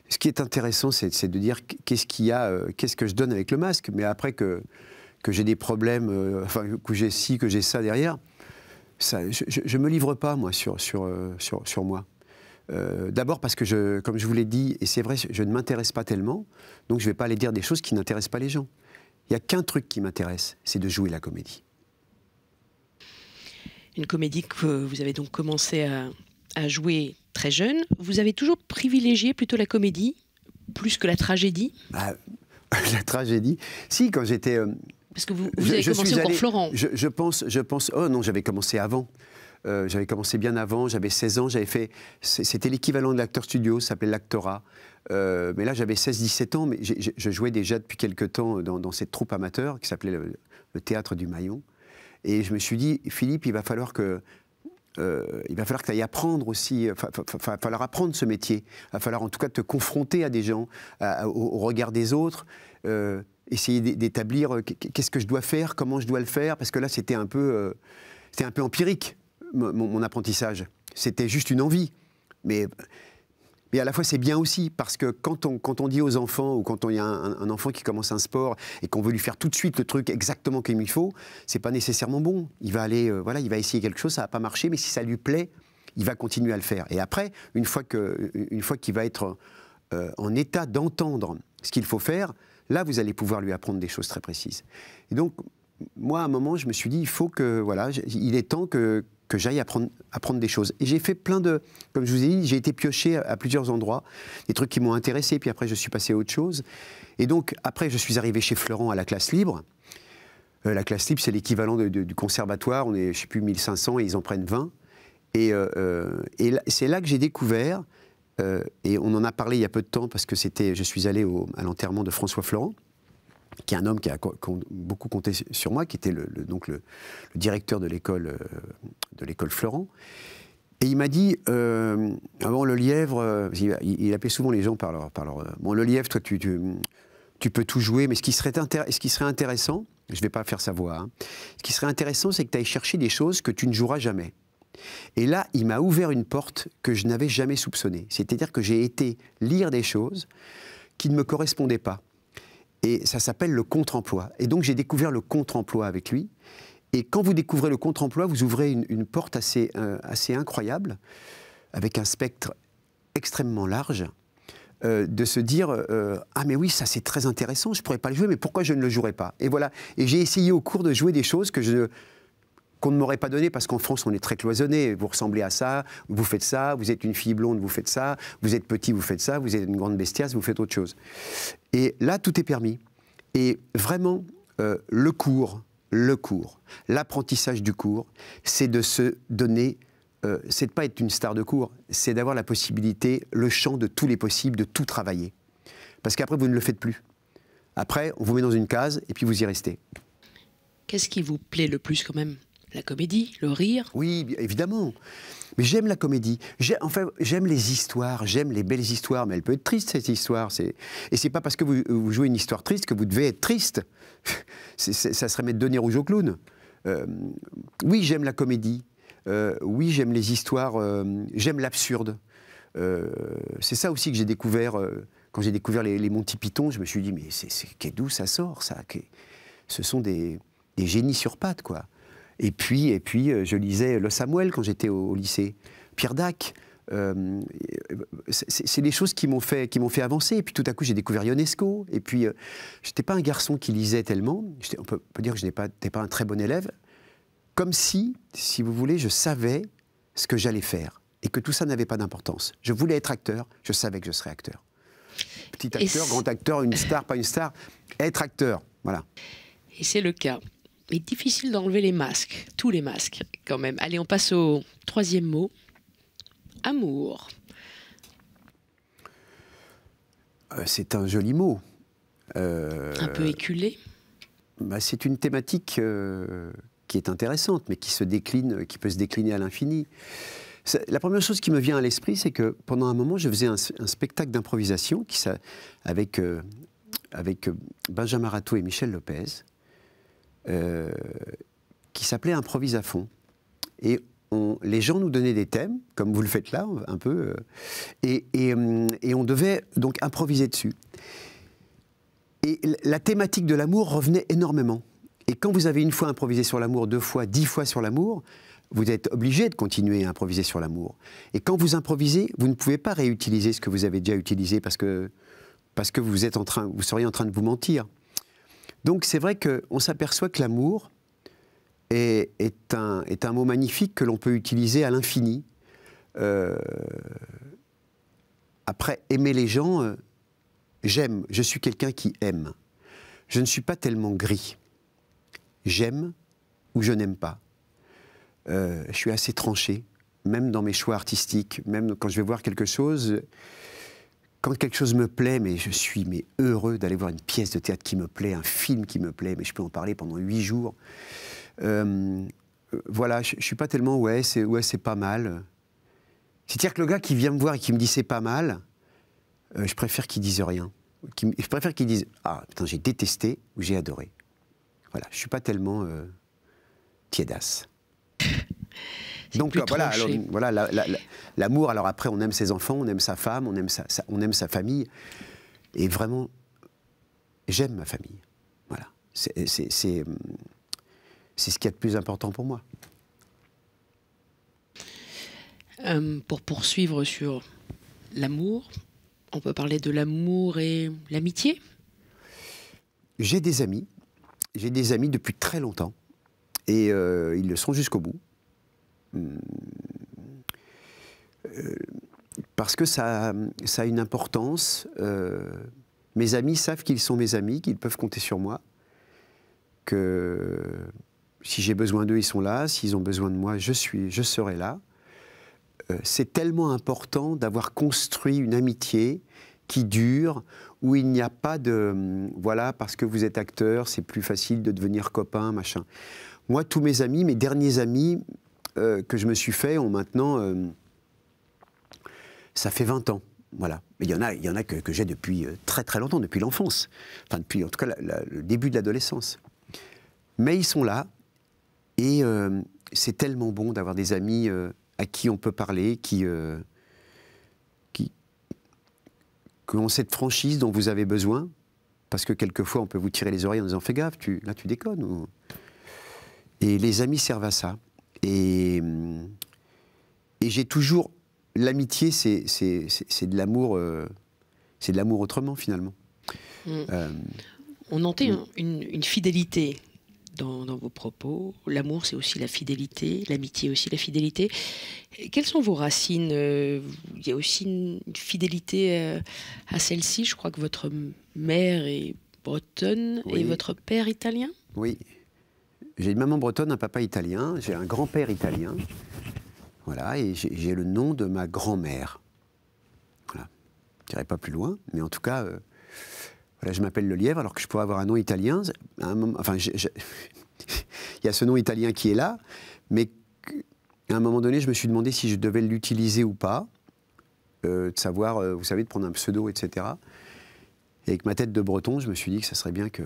ce qui est intéressant, c'est de dire qu'est-ce qu'il y a, qu'est-ce que je donne avec le masque. Mais après que, que j'ai des problèmes, enfin, que j'ai ci, que j'ai ça derrière, je ne me livre pas, moi, sur, sur, euh, sur, sur moi. Euh, d'abord parce que, je, comme je vous l'ai dit, et c'est vrai, je ne m'intéresse pas tellement, donc je ne vais pas aller dire des choses qui n'intéressent pas les gens. Il n'y a qu'un truc qui m'intéresse, c'est de jouer la comédie. Une comédie que vous avez donc commencé à, jouer très jeune. Vous avez toujours privilégié plutôt la comédie plus que la tragédie bah, La tragédie Si, quand j'étais... Euh, parce que vous, avez commencé Florent. Je, pense, je pense. Oh non, j'avais commencé avant. Euh, j'avais commencé bien avant, j'avais 16 ans, j'avais fait. C'était l'équivalent de l'acteur studio, ça s'appelait l'actorat. Euh, mais là, j'avais 16-17 ans, mais je jouais déjà depuis quelques temps dans, cette troupe amateur qui s'appelait le, Théâtre du Maillon. Et je me suis dit, Philippe, il va falloir que. Euh, il va falloir que tu ailles apprendre aussi, il va falloir apprendre ce métier, il va falloir en tout cas te confronter à des gens, au, au, regard des autres essayer d'établir euh, qu'est-ce que je dois faire, comment je dois le faire, parce que là, c'était un peu, euh, un peu empirique, mon, apprentissage. C'était juste une envie. Mais, mais à la fois, c'est bien aussi, parce que quand on, quand on dit aux enfants, ou quand il y a un, enfant qui commence un sport et qu'on veut lui faire tout de suite le truc exactement comme il faut, c'est pas nécessairement bon. Il va aller, euh, voilà, il va essayer quelque chose, ça va pas marcher, mais si ça lui plaît, il va continuer à le faire. Et après, une fois qu'il va être en état d'entendre ce qu'il faut faire, Là, vous allez pouvoir lui apprendre des choses très précises. Et donc, moi, à un moment, je me suis dit, il faut que, voilà, il est temps que, j'aille apprendre, des choses. Et j'ai fait plein de, comme je vous ai dit, j'ai été pioché à, plusieurs endroits, des trucs qui m'ont intéressé, puis après, je suis passé à autre chose. Et donc, après, je suis arrivé chez Florent à la classe libre. Euh, la classe libre, c'est l'équivalent du conservatoire. On est, je ne sais plus, 1500 et ils en prennent 20. et euh, euh, c'est là que j'ai découvert euh, et on en a parlé il y a peu de temps parce que c'était, je suis allé à l'enterrement de François Florent, qui est un homme qui a, beaucoup compté sur moi, qui était le, donc le, directeur de l'école, euh, de l'école Florent. Et il m'a dit, euh, avant ah le lièvre, il, appelait souvent les gens par leur, par leur bon le lièvre, toi tu, tu, peux tout jouer, mais ce qui serait, ce qui serait intéressant, je ne vais pas faire sa voix, hein, ce qui serait intéressant, c'est que tu ailles chercher des choses que tu ne joueras jamais. Et là, il m'a ouvert une porte que je n'avais jamais soupçonnée. C'est-à-dire que j'ai été lire des choses qui ne me correspondaient pas. Et ça s'appelle le contre-emploi. Et donc j'ai découvert le contre-emploi avec lui. Et quand vous découvrez le contre-emploi, vous ouvrez une, porte assez, euh, assez incroyable, avec un spectre extrêmement large, euh, de se dire euh, Ah, mais oui, ça c'est très intéressant, je pourrais pas le jouer, mais pourquoi je ne le jouerais pas Et voilà. Et j'ai essayé au cours de jouer des choses que je qu'on ne m'aurait pas donné parce qu'en France on est très cloisonné. Vous ressemblez à ça, vous faites ça, vous êtes une fille blonde, vous faites ça, vous êtes petit, vous faites ça, vous êtes une grande bestiasse, vous faites autre chose. Et là tout est permis. Et vraiment euh, le cours, le cours, l'apprentissage du cours, c'est de se donner euh, c'est de pas être une star de cours, c'est d'avoir la possibilité, le champ de tous les possibles, de tout travailler. Parce qu'après, vous ne le faites plus. Après, on vous met dans une case et puis vous y restez. Qu'est-ce qui vous plaît le plus quand même la comédie, le rire. Oui, évidemment. Mais j'aime la comédie. Enfin, j'aime les histoires, j'aime les belles histoires, mais elle peut être triste, cette histoire. Et c'est pas parce que vous, jouez une histoire triste que vous devez être triste. ça serait mettre donner rouge au clown. Euh, oui, j'aime la comédie. Euh, oui, j'aime les histoires. Euh, j'aime l'absurde. c'est ça aussi que j'ai découvert. quand j'ai découvert les, Monty Python, je me suis dit, mais c'est d'où ça sort, ça Ce sont des, des génies sur pattes, quoi. Et puis, et puis euh, je lisais Le Samuel quand j'étais au, lycée, Pierre Dac. Euh, c'est des choses qui m'ont fait, fait avancer. Et puis tout à coup, j'ai découvert Ionesco. Et puis, euh, je n'étais pas un garçon qui lisait tellement. On peut, dire que je n'étais pas, pas un très bon élève. Comme si, si vous voulez, je savais ce que j'allais faire et que tout ça n'avait pas d'importance. Je voulais être acteur, je savais que je serais acteur. Petit acteur, grand acteur, une star, pas une star, être acteur, voilà. Et c'est le cas est difficile d'enlever les masques, tous les masques quand même. Allez, on passe au troisième mot, amour. Euh, c'est un joli mot. Euh, un peu éculé. Bah, c'est une thématique euh, qui est intéressante, mais qui se décline, qui peut se décliner à l'infini. La première chose qui me vient à l'esprit, c'est que pendant un moment, je faisais un, spectacle d'improvisation avec, Benjamin Ratou et Michel Lopez, euh, qui s'appelait Improvise à fond. Et les gens nous donnaient des thèmes, comme vous le faites là, un peu, euh, et, hum, et on devait donc improviser dessus. Et la thématique de l'amour revenait énormément. Et quand vous avez une fois improvisé sur l'amour, deux fois, dix fois sur l'amour, vous êtes obligé de continuer à improviser sur l'amour. Et quand vous improvisez, vous ne pouvez pas réutiliser ce que vous avez déjà utilisé parce que, parce que vous, êtes en train, vous seriez en train de vous mentir. Donc c'est vrai qu'on s'aperçoit que l'amour est, un, mot magnifique que l'on peut utiliser à l'infini. Euh, après, aimer les gens, euh, j'aime, je suis quelqu'un qui aime. Je ne suis pas tellement gris. J'aime ou je n'aime pas. Euh, je suis assez tranché, même dans mes choix artistiques, même quand je vais voir quelque chose, quand quelque chose me plaît, mais je suis mais heureux d'aller voir une pièce de théâtre qui me plaît, un film qui me plaît, mais je peux en parler pendant huit jours. Euh, voilà, je, ne suis pas tellement ouais, c'est ouais, c'est pas mal. C'est-à-dire que le gars qui vient me voir et qui me dit c'est pas mal, euh, je préfère qu'il dise rien. je préfère qu'il dise ah putain j'ai détesté ou j'ai adoré. Voilà, je suis pas tellement euh, tiédasse. Donc euh, voilà, voilà l'amour. alors après, on aime ses enfants, on aime sa femme, on aime sa, on aime sa famille. Et vraiment, j'aime ma famille. Voilà. C'est hum, ce qui est le de plus important pour moi. Euh, pour poursuivre sur l'amour, on peut parler de l'amour et l'amitié J'ai des amis. J'ai des amis depuis très longtemps. Et euh, ils le sont jusqu'au bout. Euh, parce que ça, ça a une importance. Euh, mes amis savent qu'ils sont mes amis, qu'ils peuvent compter sur moi, que si j'ai besoin d'eux, ils sont là, s'ils ont besoin de moi, je, suis, je serai là. Euh, c'est tellement important d'avoir construit une amitié qui dure, où il n'y a pas de hum, voilà parce que vous êtes acteur, c'est plus facile de devenir copain, machin. Moi, tous mes amis, mes derniers amis, euh, que je me suis fait ont maintenant. Euh, ça fait 20 ans. Voilà. Mais il y en a, il y en a que, j'ai depuis euh, très très longtemps, depuis l'enfance. Enfin, depuis en tout cas le début de l'adolescence. Mais ils sont là. Et c'est tellement bon d'avoir des amis à qui on peut parler, qui. qui ont cette franchise dont vous avez besoin, parce que quelquefois on peut vous tirer les oreilles en disant fais gaffe, tu, là tu déconnes. Et les amis servent à ça. Et, hum, et j'ai toujours. L'amitié, c'est de l'amour. Euh, c'est de l'amour autrement, finalement. Mmh. Euh, On entend une, une, fidélité dans, vos propos. L'amour, c'est aussi la fidélité. L'amitié, aussi la fidélité. quelles sont vos racines euh, Il y a aussi une, fidélité à, celle-ci. Je crois que votre mère est bretonne et votre père italien Oui. J'ai une maman bretonne, un papa italien, j'ai un grand-père italien. Voilà, et j'ai le nom de ma grand-mère. Voilà. Je dirais pas plus loin, mais en tout cas, euh, voilà, je m'appelle Le Lièvre, alors que je pourrais avoir un nom italien. enfin, il y a ce nom italien qui est là, mais à un moment donné, je me suis demandé si je devais l'utiliser ou pas, euh, de savoir, euh, vous savez, de prendre un pseudo, etc. Et avec ma tête de breton, je me suis dit que ça serait bien que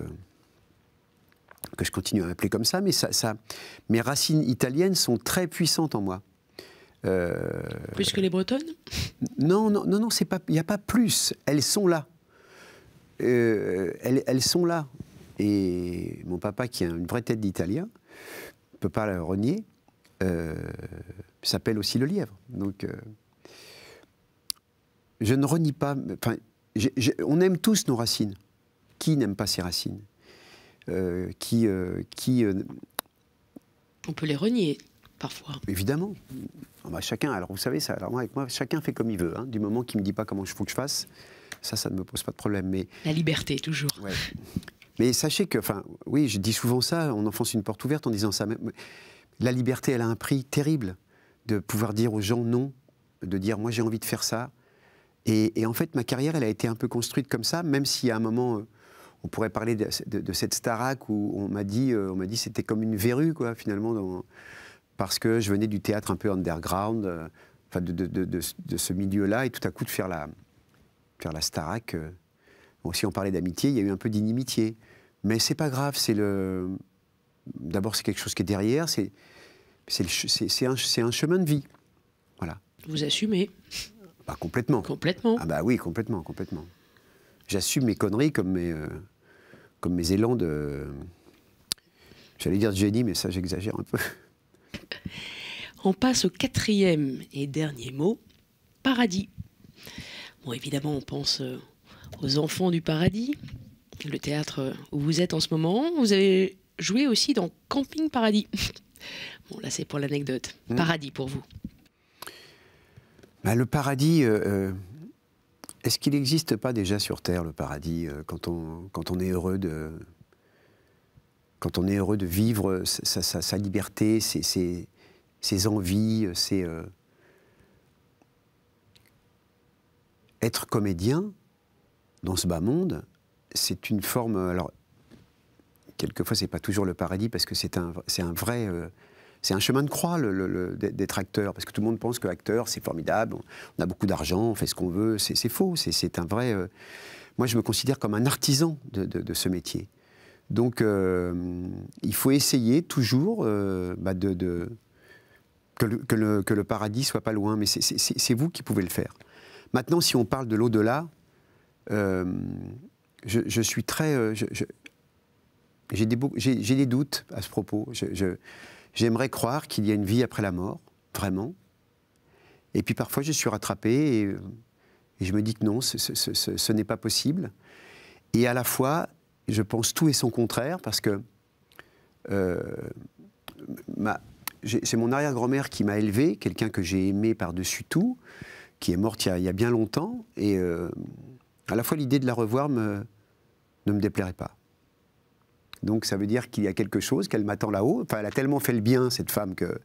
que je continue à appeler comme ça, mais ça, ça, mes racines italiennes sont très puissantes en moi. Euh, plus que les bretonnes Non, non, non, non, il n'y a pas plus. Elles sont là. Euh, elles, sont là. Et mon papa, qui a une vraie tête d'Italien, ne peut pas le renier, euh, s'appelle aussi le lièvre. Donc, je ne renie pas. Enfin, on aime tous nos racines. Qui n'aime pas ses racines euh, qui... Euh, euh, on peut les renier parfois. Évidemment. Ah bah, chacun, alors vous savez ça, alors moi, avec moi, chacun fait comme il veut. Hein. du moment qu'il ne me dit pas comment il faut que je fasse, ça, ça ne me pose pas de problème. Mais... La liberté, toujours. Mais sachez que, enfin, oui, je dis souvent ça, on enfonce une porte ouverte en disant ça. Mais la liberté, elle a un prix terrible de pouvoir dire aux gens non, de dire moi j'ai envie de faire ça. Et, en fait, ma carrière, elle a été un peu construite comme ça, même si à un moment, on pourrait parler de, cette Starac où on m'a dit, euh, on m'a dit c'était comme une verrue quoi finalement parce que je venais du théâtre un peu underground, euh, enfin de, ce milieu-là et tout à coup de faire la faire la Starac. Euh. si on parlait d'amitié, il y a eu un peu d'inimitié, mais c'est pas grave, c'est le d'abord c'est quelque chose qui est derrière, c'est c'est un, chemin de vie, voilà. Vous assumez. Pas bah, complètement. Complètement. Ah bah oui, complètement, complètement. J'assume mes conneries comme mes, comme mes élans de. J'allais dire de génie, mais ça, j'exagère un peu. On passe au quatrième et dernier mot paradis. Bon, évidemment, on pense euh, aux enfants du paradis, le théâtre où vous êtes en ce moment. Vous avez joué aussi dans Camping Paradis. Bon, là, c'est pour l'anecdote. Hmm. Paradis pour vous. Bah, le paradis, euh, euh, est-ce qu'il n'existe pas déjà sur Terre le paradis euh, quand on, quand on est heureux de quand on est heureux de vivre sa, liberté, ses, envies, ses euh, être comédien dans ce bas monde, c'est une forme alors quelquefois n'est pas toujours le paradis parce que c'est un un vrai euh, c'est un chemin de croix le, d'être acteur, parce que tout le monde pense que acteur, c'est formidable, on a beaucoup d'argent, on fait ce qu'on veut, c'est, faux, c'est, un vrai... Euh, moi, je me considère comme un artisan de, ce métier. Donc, euh, il faut essayer toujours euh, bah, de, que, le, paradis soit pas loin, mais c'est, vous qui pouvez le faire. Maintenant, si on parle de l'au-delà, je, suis très... j'ai, des, des, doutes à ce propos. Je, J'aimerais croire qu'il y a une vie après la mort, vraiment. Et puis parfois, je suis rattrapé et, euh, je me dis que non, ce, n'est pas possible. Et à la fois, je pense tout et son contraire parce que euh, c'est mon arrière-grand-mère qui m'a élevé, quelqu'un que j'ai aimé par-dessus tout, qui est morte il y a, bien longtemps. Et euh, à la fois, l'idée de la revoir ne me déplairait pas. Donc ça veut dire qu'il y a quelque chose, qu'elle m'attend là-haut. elle a tellement fait le bien, cette femme, que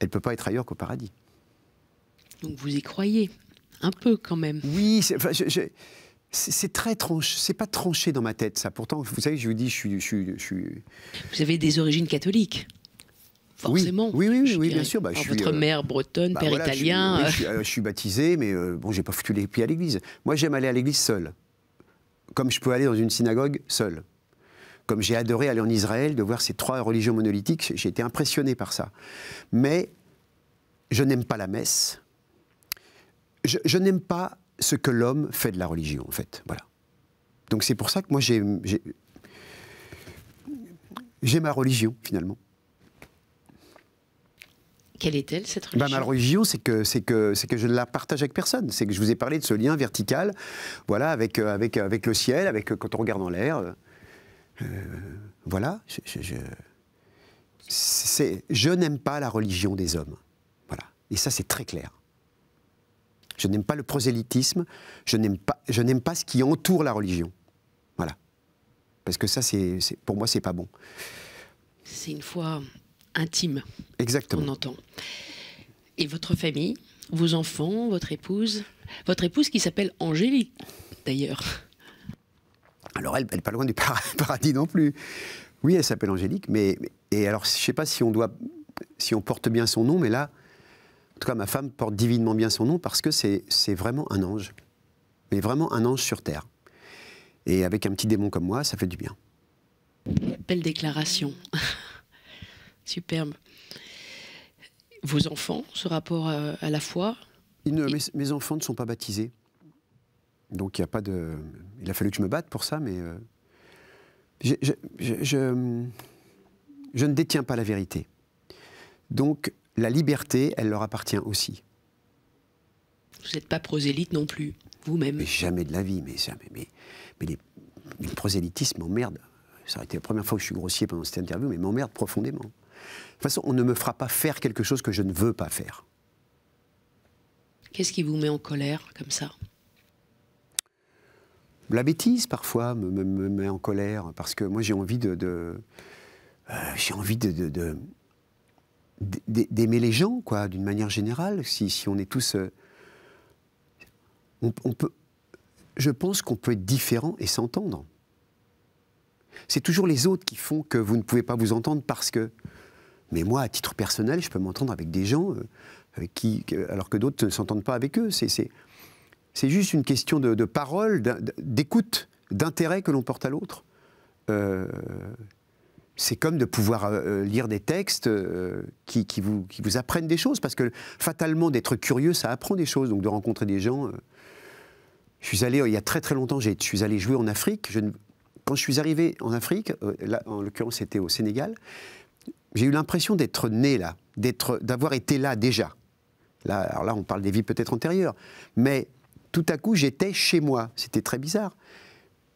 elle peut pas être ailleurs qu'au paradis. Donc vous y croyez un peu quand même. Oui, c'est très tranché, c'est pas tranché dans ma tête ça. Pourtant, vous savez, je vous dis, je suis, je Vous avez des origines catholiques. Forcément. Oui, oui, oui, bien sûr. Bah, je suis, votre euh, mère bretonne, bah, père italien. Euh, je suis, baptisé, mais euh, bon, j'ai pas foutu les pieds à l'église. Moi, j'aime aller à l'église seul, comme je peux aller dans une synagogue seul. Comme j'ai adoré aller en Israël, de voir ces trois religions monolithiques, j'ai été impressionné par ça. Mais je n'aime pas la messe. Je, n'aime pas ce que l'homme fait de la religion, en fait. Voilà. Donc c'est pour ça que moi j'ai j'ai ma religion finalement. Quelle est-elle cette ben, religion Ma religion, c'est que, c'est, que, c'est que je ne la partage avec personne. C'est que je vous ai parlé de ce lien vertical, voilà, avec, euh, avec, avec le ciel, avec euh, quand on regarde en l'air. Euh, euh, voilà, je, n'aime pas la religion des hommes. Voilà. Et ça, c'est très clair. Je n'aime pas le prosélytisme, je n'aime pas, pas ce qui entoure la religion. Voilà. Parce que ça, c'est, pour moi, c'est pas bon. C'est une foi intime. Exactement. On entend. Et votre famille, vos enfants, votre épouse, votre épouse qui s'appelle Angélique, d'ailleurs. Alors elle n'est pas loin du paradis non plus. Oui, elle s'appelle Angélique, mais et alors je ne sais pas si on doit, si on porte bien son nom, mais là, en tout cas, ma femme porte divinement bien son nom parce que c'est vraiment un ange, mais vraiment un ange sur terre. Et avec un petit démon comme moi, ça fait du bien. Belle déclaration, superbe. Vos enfants, ce rapport euh, à la foi. mes enfants ne sont pas baptisés. Donc il n'y a pas de. Il a fallu que je me batte pour ça, mais. Euh, je, je, ne détiens pas la vérité. Donc la liberté, elle leur appartient aussi. Vous n'êtes pas prosélyte non plus, vous-même. Jamais de la vie, mais Mais, mais les, les Ça a été la première fois que je suis grossier pendant cette interview, mais m'emmerde profondément. De toute façon, on ne me fera pas faire quelque chose que je ne veux pas faire. Qu'est-ce qui vous met en colère comme ça la bêtise parfois me, met en colère parce que moi j'ai envie de, euh, j'ai envie de, d'aimer les gens quoi d'une manière générale si, on est tous euh, on, peut je pense qu'on peut être différent et s'entendre c'est toujours les autres qui font que vous ne pouvez pas vous entendre parce que mais moi à titre personnel je peux m'entendre avec des gens euh, avec qui alors que d'autres ne s'entendent pas avec eux c'est c'est juste une question de, parole, d'écoute, d'intérêt que l'on porte à l'autre. Euh, c'est comme de pouvoir euh, lire des textes euh, qui, vous, qui, vous, apprennent des choses, parce que fatalement, d'être curieux, ça apprend des choses. Donc de rencontrer des gens. je suis allé, il y a très très longtemps, je suis allé jouer en Afrique. Je, quand je suis arrivé en Afrique, là, en l'occurrence c'était au Sénégal, j'ai eu l'impression d'être né là, d'avoir été là déjà. Là, alors là, on parle des vies peut-être antérieures, mais tout à coup, j'étais chez moi. C'était très bizarre.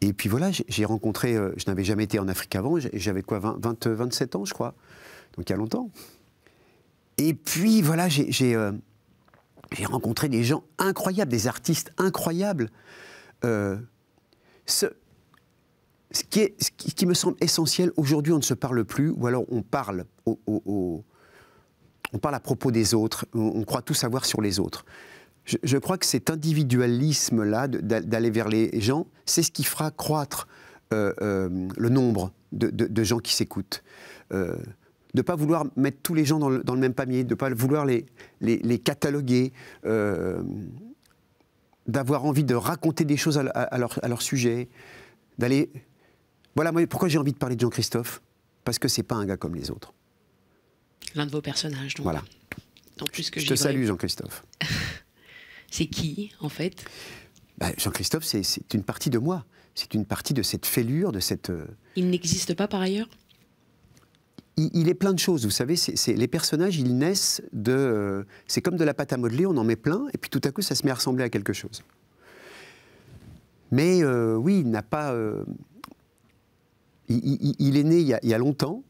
Et puis voilà, j'ai rencontré, euh, je n'avais jamais été en Afrique avant, j'avais quoi, 20, 27 euh, ans, je crois. Donc il y a longtemps. Et puis voilà, j'ai euh, rencontré des gens incroyables, des artistes incroyables. ce, qui est, qui me semble essentiel, aujourd'hui on ne se parle plus, ou alors on parle, on parle à propos des autres, on croit tout savoir sur les autres. Je, crois que cet individualisme-là, d'aller vers les gens, c'est ce qui fera croître euh, euh, le nombre de, gens qui s'écoutent. Euh, de ne pas vouloir mettre tous les gens dans le, même panier, de ne pas vouloir les, les, cataloguer, d'avoir envie de raconter des choses à, leur, sujet, d'aller... Voilà pourquoi j'ai envie de parler de Jean-Christophe, parce que c'est pas un gars comme les autres. L'un de vos personnages, donc. Voilà. je te salue, Jean-Christophe. C'est qui, en fait bah, Jean-Christophe, c'est une partie de moi. C'est une partie de cette fêlure, de cette. Euh, il n'existe pas par ailleurs il, est plein de choses, vous savez. les personnages, ils naissent de. Euh, c'est comme de la pâte à modeler, on en met plein, et puis tout à coup, ça se met à ressembler à quelque chose. Mais euh, oui, il n'a pas. il, est né il y a, longtemps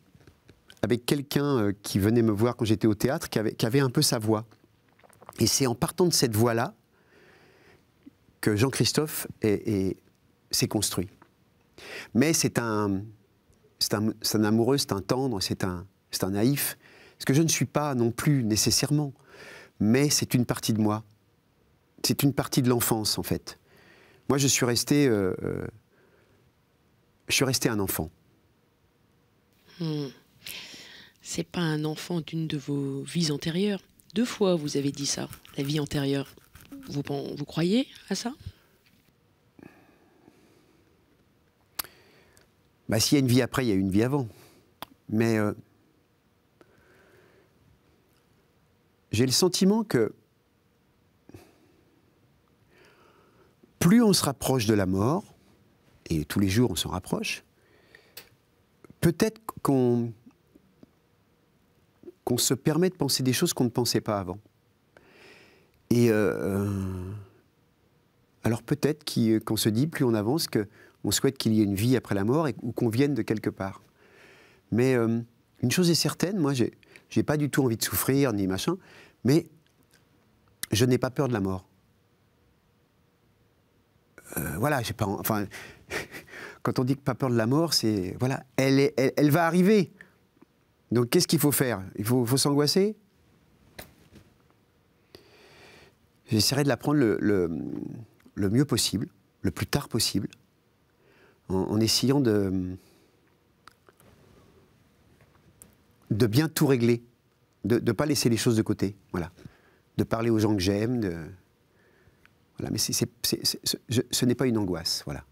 avec quelqu'un qui venait me voir quand j'étais au théâtre, qui avait, un peu sa voix. Et c'est en partant de cette voie-là que Jean-Christophe s'est construit. Mais c'est un, un, amoureux, c'est un tendre, c'est un, un naïf, ce que je ne suis pas non plus nécessairement, mais c'est une partie de moi. C'est une partie de l'enfance, en fait. Moi, je suis resté, euh, euh, je suis resté un enfant. Hmm. C'est pas un enfant d'une de vos vies antérieures. Deux fois, vous avez dit ça, la vie antérieure. Vous, croyez à ça bah, S'il y a une vie après, il y a une vie avant. Mais euh, j'ai le sentiment que plus on se rapproche de la mort, et tous les jours on s'en rapproche, peut-être qu'on on se permet de penser des choses qu'on ne pensait pas avant. Et euh, euh, alors peut-être euh, qu'on se dit, plus on avance, qu'on souhaite qu'il y ait une vie après la mort et, ou qu'on vienne de quelque part. Mais une chose est certaine, moi, j'ai, n'ai pas du tout envie de souffrir ni machin, mais je n'ai pas peur de la mort. voilà, j'ai pas. Enfin, quand on dit que pas peur de la mort, c'est voilà, elle, elle va arriver. Donc qu'est-ce qu'il faut faire Il faut, s'angoisser J'essaierai de la prendre le, mieux possible, le plus tard possible, en, essayant de, bien tout régler, de ne pas laisser les choses de côté, voilà. De parler aux gens que j'aime, Voilà, mais ce n'est pas une angoisse, voilà.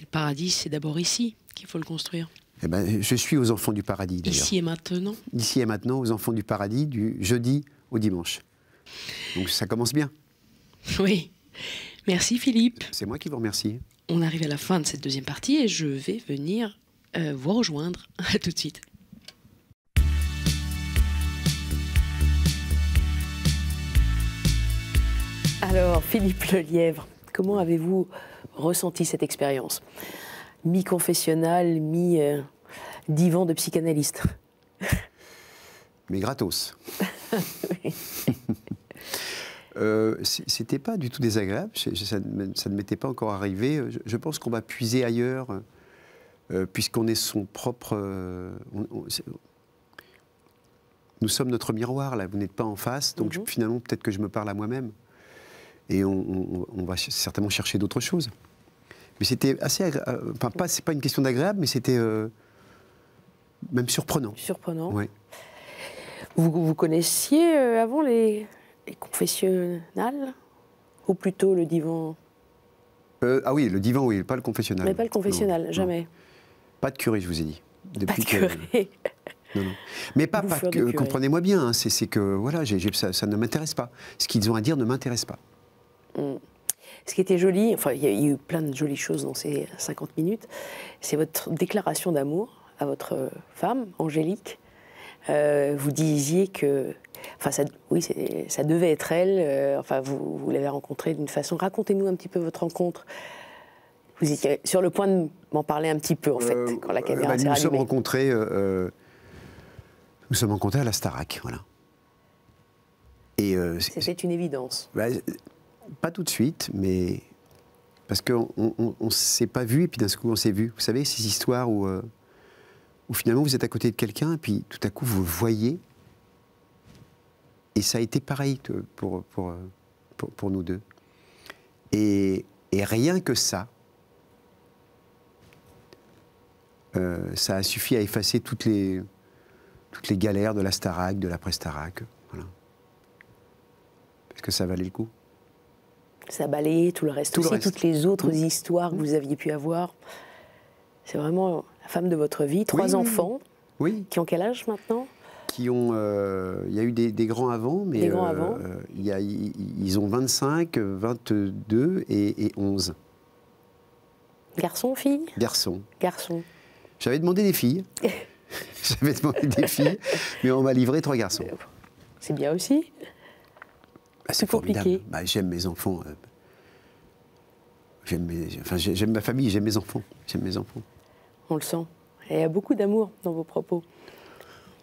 le paradis, c'est d'abord ici qu'il faut le construire. Eh ben, je suis aux enfants du paradis. D'ici et maintenant D'ici et maintenant, aux enfants du paradis, du jeudi au dimanche. Donc ça commence bien. Oui. Merci Philippe. C'est moi qui vous remercie. On arrive à la fin de cette deuxième partie et je vais venir euh, vous rejoindre. tout de suite. Alors Philippe Lelièvre, comment avez-vous ressenti cette expérience mi-confessionnal, mi-divan euh, de psychanalyste. Mais gratos. Euh, c'était pas du tout désagréable, ça, ne m'était pas encore arrivé. Je, pense qu'on va puiser ailleurs, euh, puisqu'on est son propre. nous sommes notre miroir, là, vous n'êtes pas en face, donc mhm. finalement, peut-être que je me parle à moi-même. Et on va certainement chercher d'autres choses. Mais c'était assez. Euh, enfin, pas, c'est pas une question d'agréable, mais c'était euh, même surprenant. Surprenant. Oui. Vous, connaissiez euh, avant les, confessionnales Ou plutôt le divan Ah oui, le divan, oui, pas le confessionnal. Mais pas le confessionnal, jamais. Pas de curé, je vous ai dit. pas de curé. Non, non. Mais pas, comprenez-moi bien, hein, c'est que voilà, ça, ne m'intéresse pas. Ce qu'ils ont à dire ne m'intéresse pas. Mm. Ce qui était joli, enfin, il y, a eu plein de jolies choses dans ces 50 minutes, c'est votre déclaration d'amour à votre euh, femme, Angélique. Euh, vous disiez que. Enfin, oui, ça devait être elle. Euh, enfin, vous, l'avez rencontrée d'une façon. Racontez-nous un petit peu votre rencontre. Vous étiez sur le point de m'en parler un petit peu, en fait, quand la caméra bah, s'est nous, nous sommes rencontrés. nous sommes rencontrés à la Starac, voilà. C'était une évidence. Bah, pas tout de suite, mais parce qu'on ne s'est pas vu et puis d'un coup on s'est vu. Vous savez, ces histoires où, euh, où finalement vous êtes à côté de quelqu'un et puis tout à coup vous voyez. Et ça a été pareil pour, euh, pour, pour, nous deux. Et, rien que ça, euh, ça a suffi à effacer toutes les, toutes les galères de la Starac, de la Prestarac. Parce que ça valait le coup ça balayait tout le reste aussi, toutes les autres mmh. histoires que mmh. vous aviez pu avoir. C'est vraiment la femme de votre vie, trois enfants, oui. qui ont quel âge maintenant qui ont, euh, il y a eu des, grands avant, mais grands euh, avant. ils ont 25, 22 et, 11. Garçon, fille Garçons. Garçon. J'avais demandé des filles. J'avais demandé des filles, mais on m'a livré trois garçons. C'est bien aussi. Ah, c'est compliqué. Bah, j'aime mes enfants. Euh, j'aime, ma famille, j'aime mes enfants. J'aime mes enfants. On le sent. il y a beaucoup d'amour dans vos propos.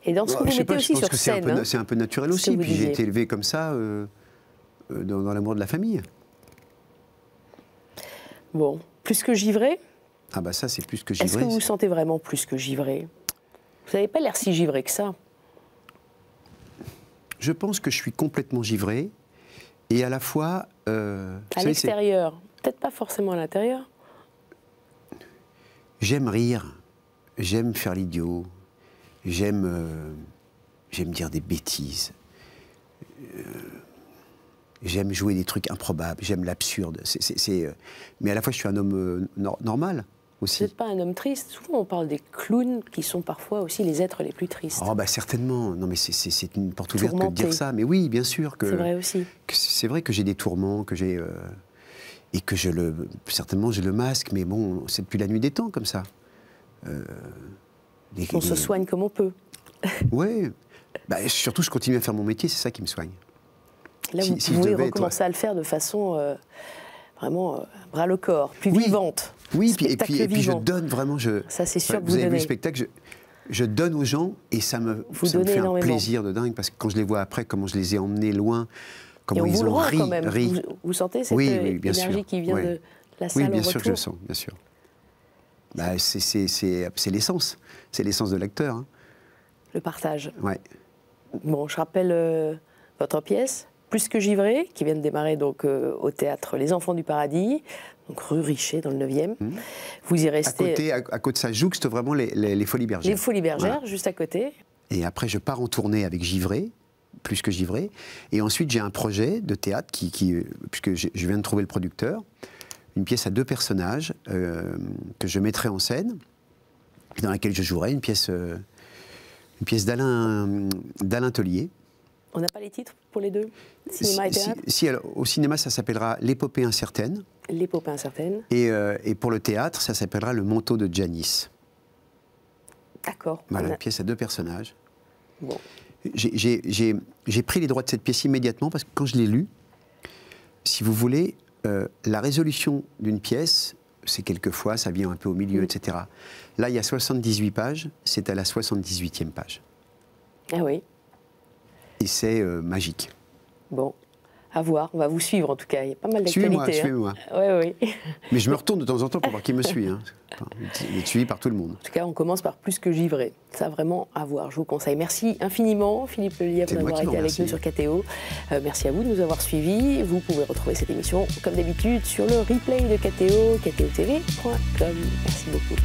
Et dans ce que vous mettez aussi sur scène. Hein. C'est un, peu naturel aussi. j'ai été élevé comme ça, euh, euh, dans, l'amour de la famille. Bon, plus que givré Ah bah ça, c'est plus que givré. Est-ce que vous vous sentez vraiment plus que givré Vous n'avez pas l'air si givré que ça. Je pense que je suis complètement givré, et à la fois. Euh, à l'extérieur, peut-être pas forcément à l'intérieur. J'aime rire, j'aime faire l'idiot, j'aime euh, dire des bêtises, euh, j'aime jouer des trucs improbables, j'aime l'absurde. mais à la fois, je suis un homme normal. Vous n'êtes pas un homme triste. Souvent, on parle des clowns qui sont parfois aussi les êtres les plus tristes. Oh, bah certainement. Non, mais c'est une porte ouverte de dire ça. Mais oui, bien sûr que. C'est vrai aussi. C'est vrai que j'ai des tourments, que j'ai. Euh, et que je le. Certainement, j'ai le masque, mais bon, c'est depuis la nuit des temps comme ça. Euh, on se soigne comme on peut. oui. Bah, surtout, je continue à faire mon métier, c'est ça qui me soigne. Là, si, vous pouvez recommencer à le faire de façon. Euh, vraiment euh, bras le corps, plus vivante. Oui, et, puis, et puis, je donne vraiment. Je, ça, c'est sûr. vous, avez vu le spectacle. Je, donne aux gens et ça me, fait un plaisir de dingue parce que quand je les vois après, comment je les ai emmenés loin, comment ils ont ri, Vous, sentez cette euh, énergie qui vient de la salle Oui, bien sûr que je le sens, bien sûr. Bah, c'est l'essence, c'est l'essence de l'acteur. Hein. Le partage. Bon, je rappelle euh, votre pièce. Plus que Givray, qui vient de démarrer donc euh, au théâtre Les Enfants du Paradis, rue Richer dans le 9e. Mmh. Vous y restez. À côté, à, ça jouxte vraiment les, les Folies Bergères. Les Folies Bergères, juste à côté. Et après, je pars en tournée avec Givray, plus que Givray. Et ensuite, j'ai un projet de théâtre qui, euh, puisque je viens de trouver le producteur, une pièce à deux personnages euh, que je mettrai en scène, dans laquelle je jouerai une pièce, une pièce d'Alain Tellier. On n'a pas les titres pour les deux au cinéma, ça s'appellera L'épopée incertaine. L'épopée incertaine. Euh, et, pour le théâtre, ça s'appellera Le manteau de Janice. D'accord. Voilà, une pièce à deux personnages. Bon. J'ai pris les droits de cette pièce immédiatement parce que quand je l'ai lue, si vous voulez, euh, la résolution d'une pièce, c'est quelquefois, ça vient un peu au milieu, mm. etc. Là, il y a 78 pages, c'est à la 78e page. Ah oui et c'est euh, magique. Bon, à voir. On va vous suivre en tout cas. Il y a pas mal d'actualités. Hein. Suivez-moi, suivez-moi. Ouais, oui. Mais je me retourne de temps en temps pour voir qui me suit. Il hein. est suivi par tout le monde. En tout cas, on commence par plus que givré. Ça, vraiment, à voir. Je vous conseille. Merci infiniment, Philippe pour avoir été avec nous sur KTO. Euh, merci à vous de nous avoir suivis. Vous pouvez retrouver cette émission, comme d'habitude sur le replay de KTO, ktotv.com. Merci beaucoup.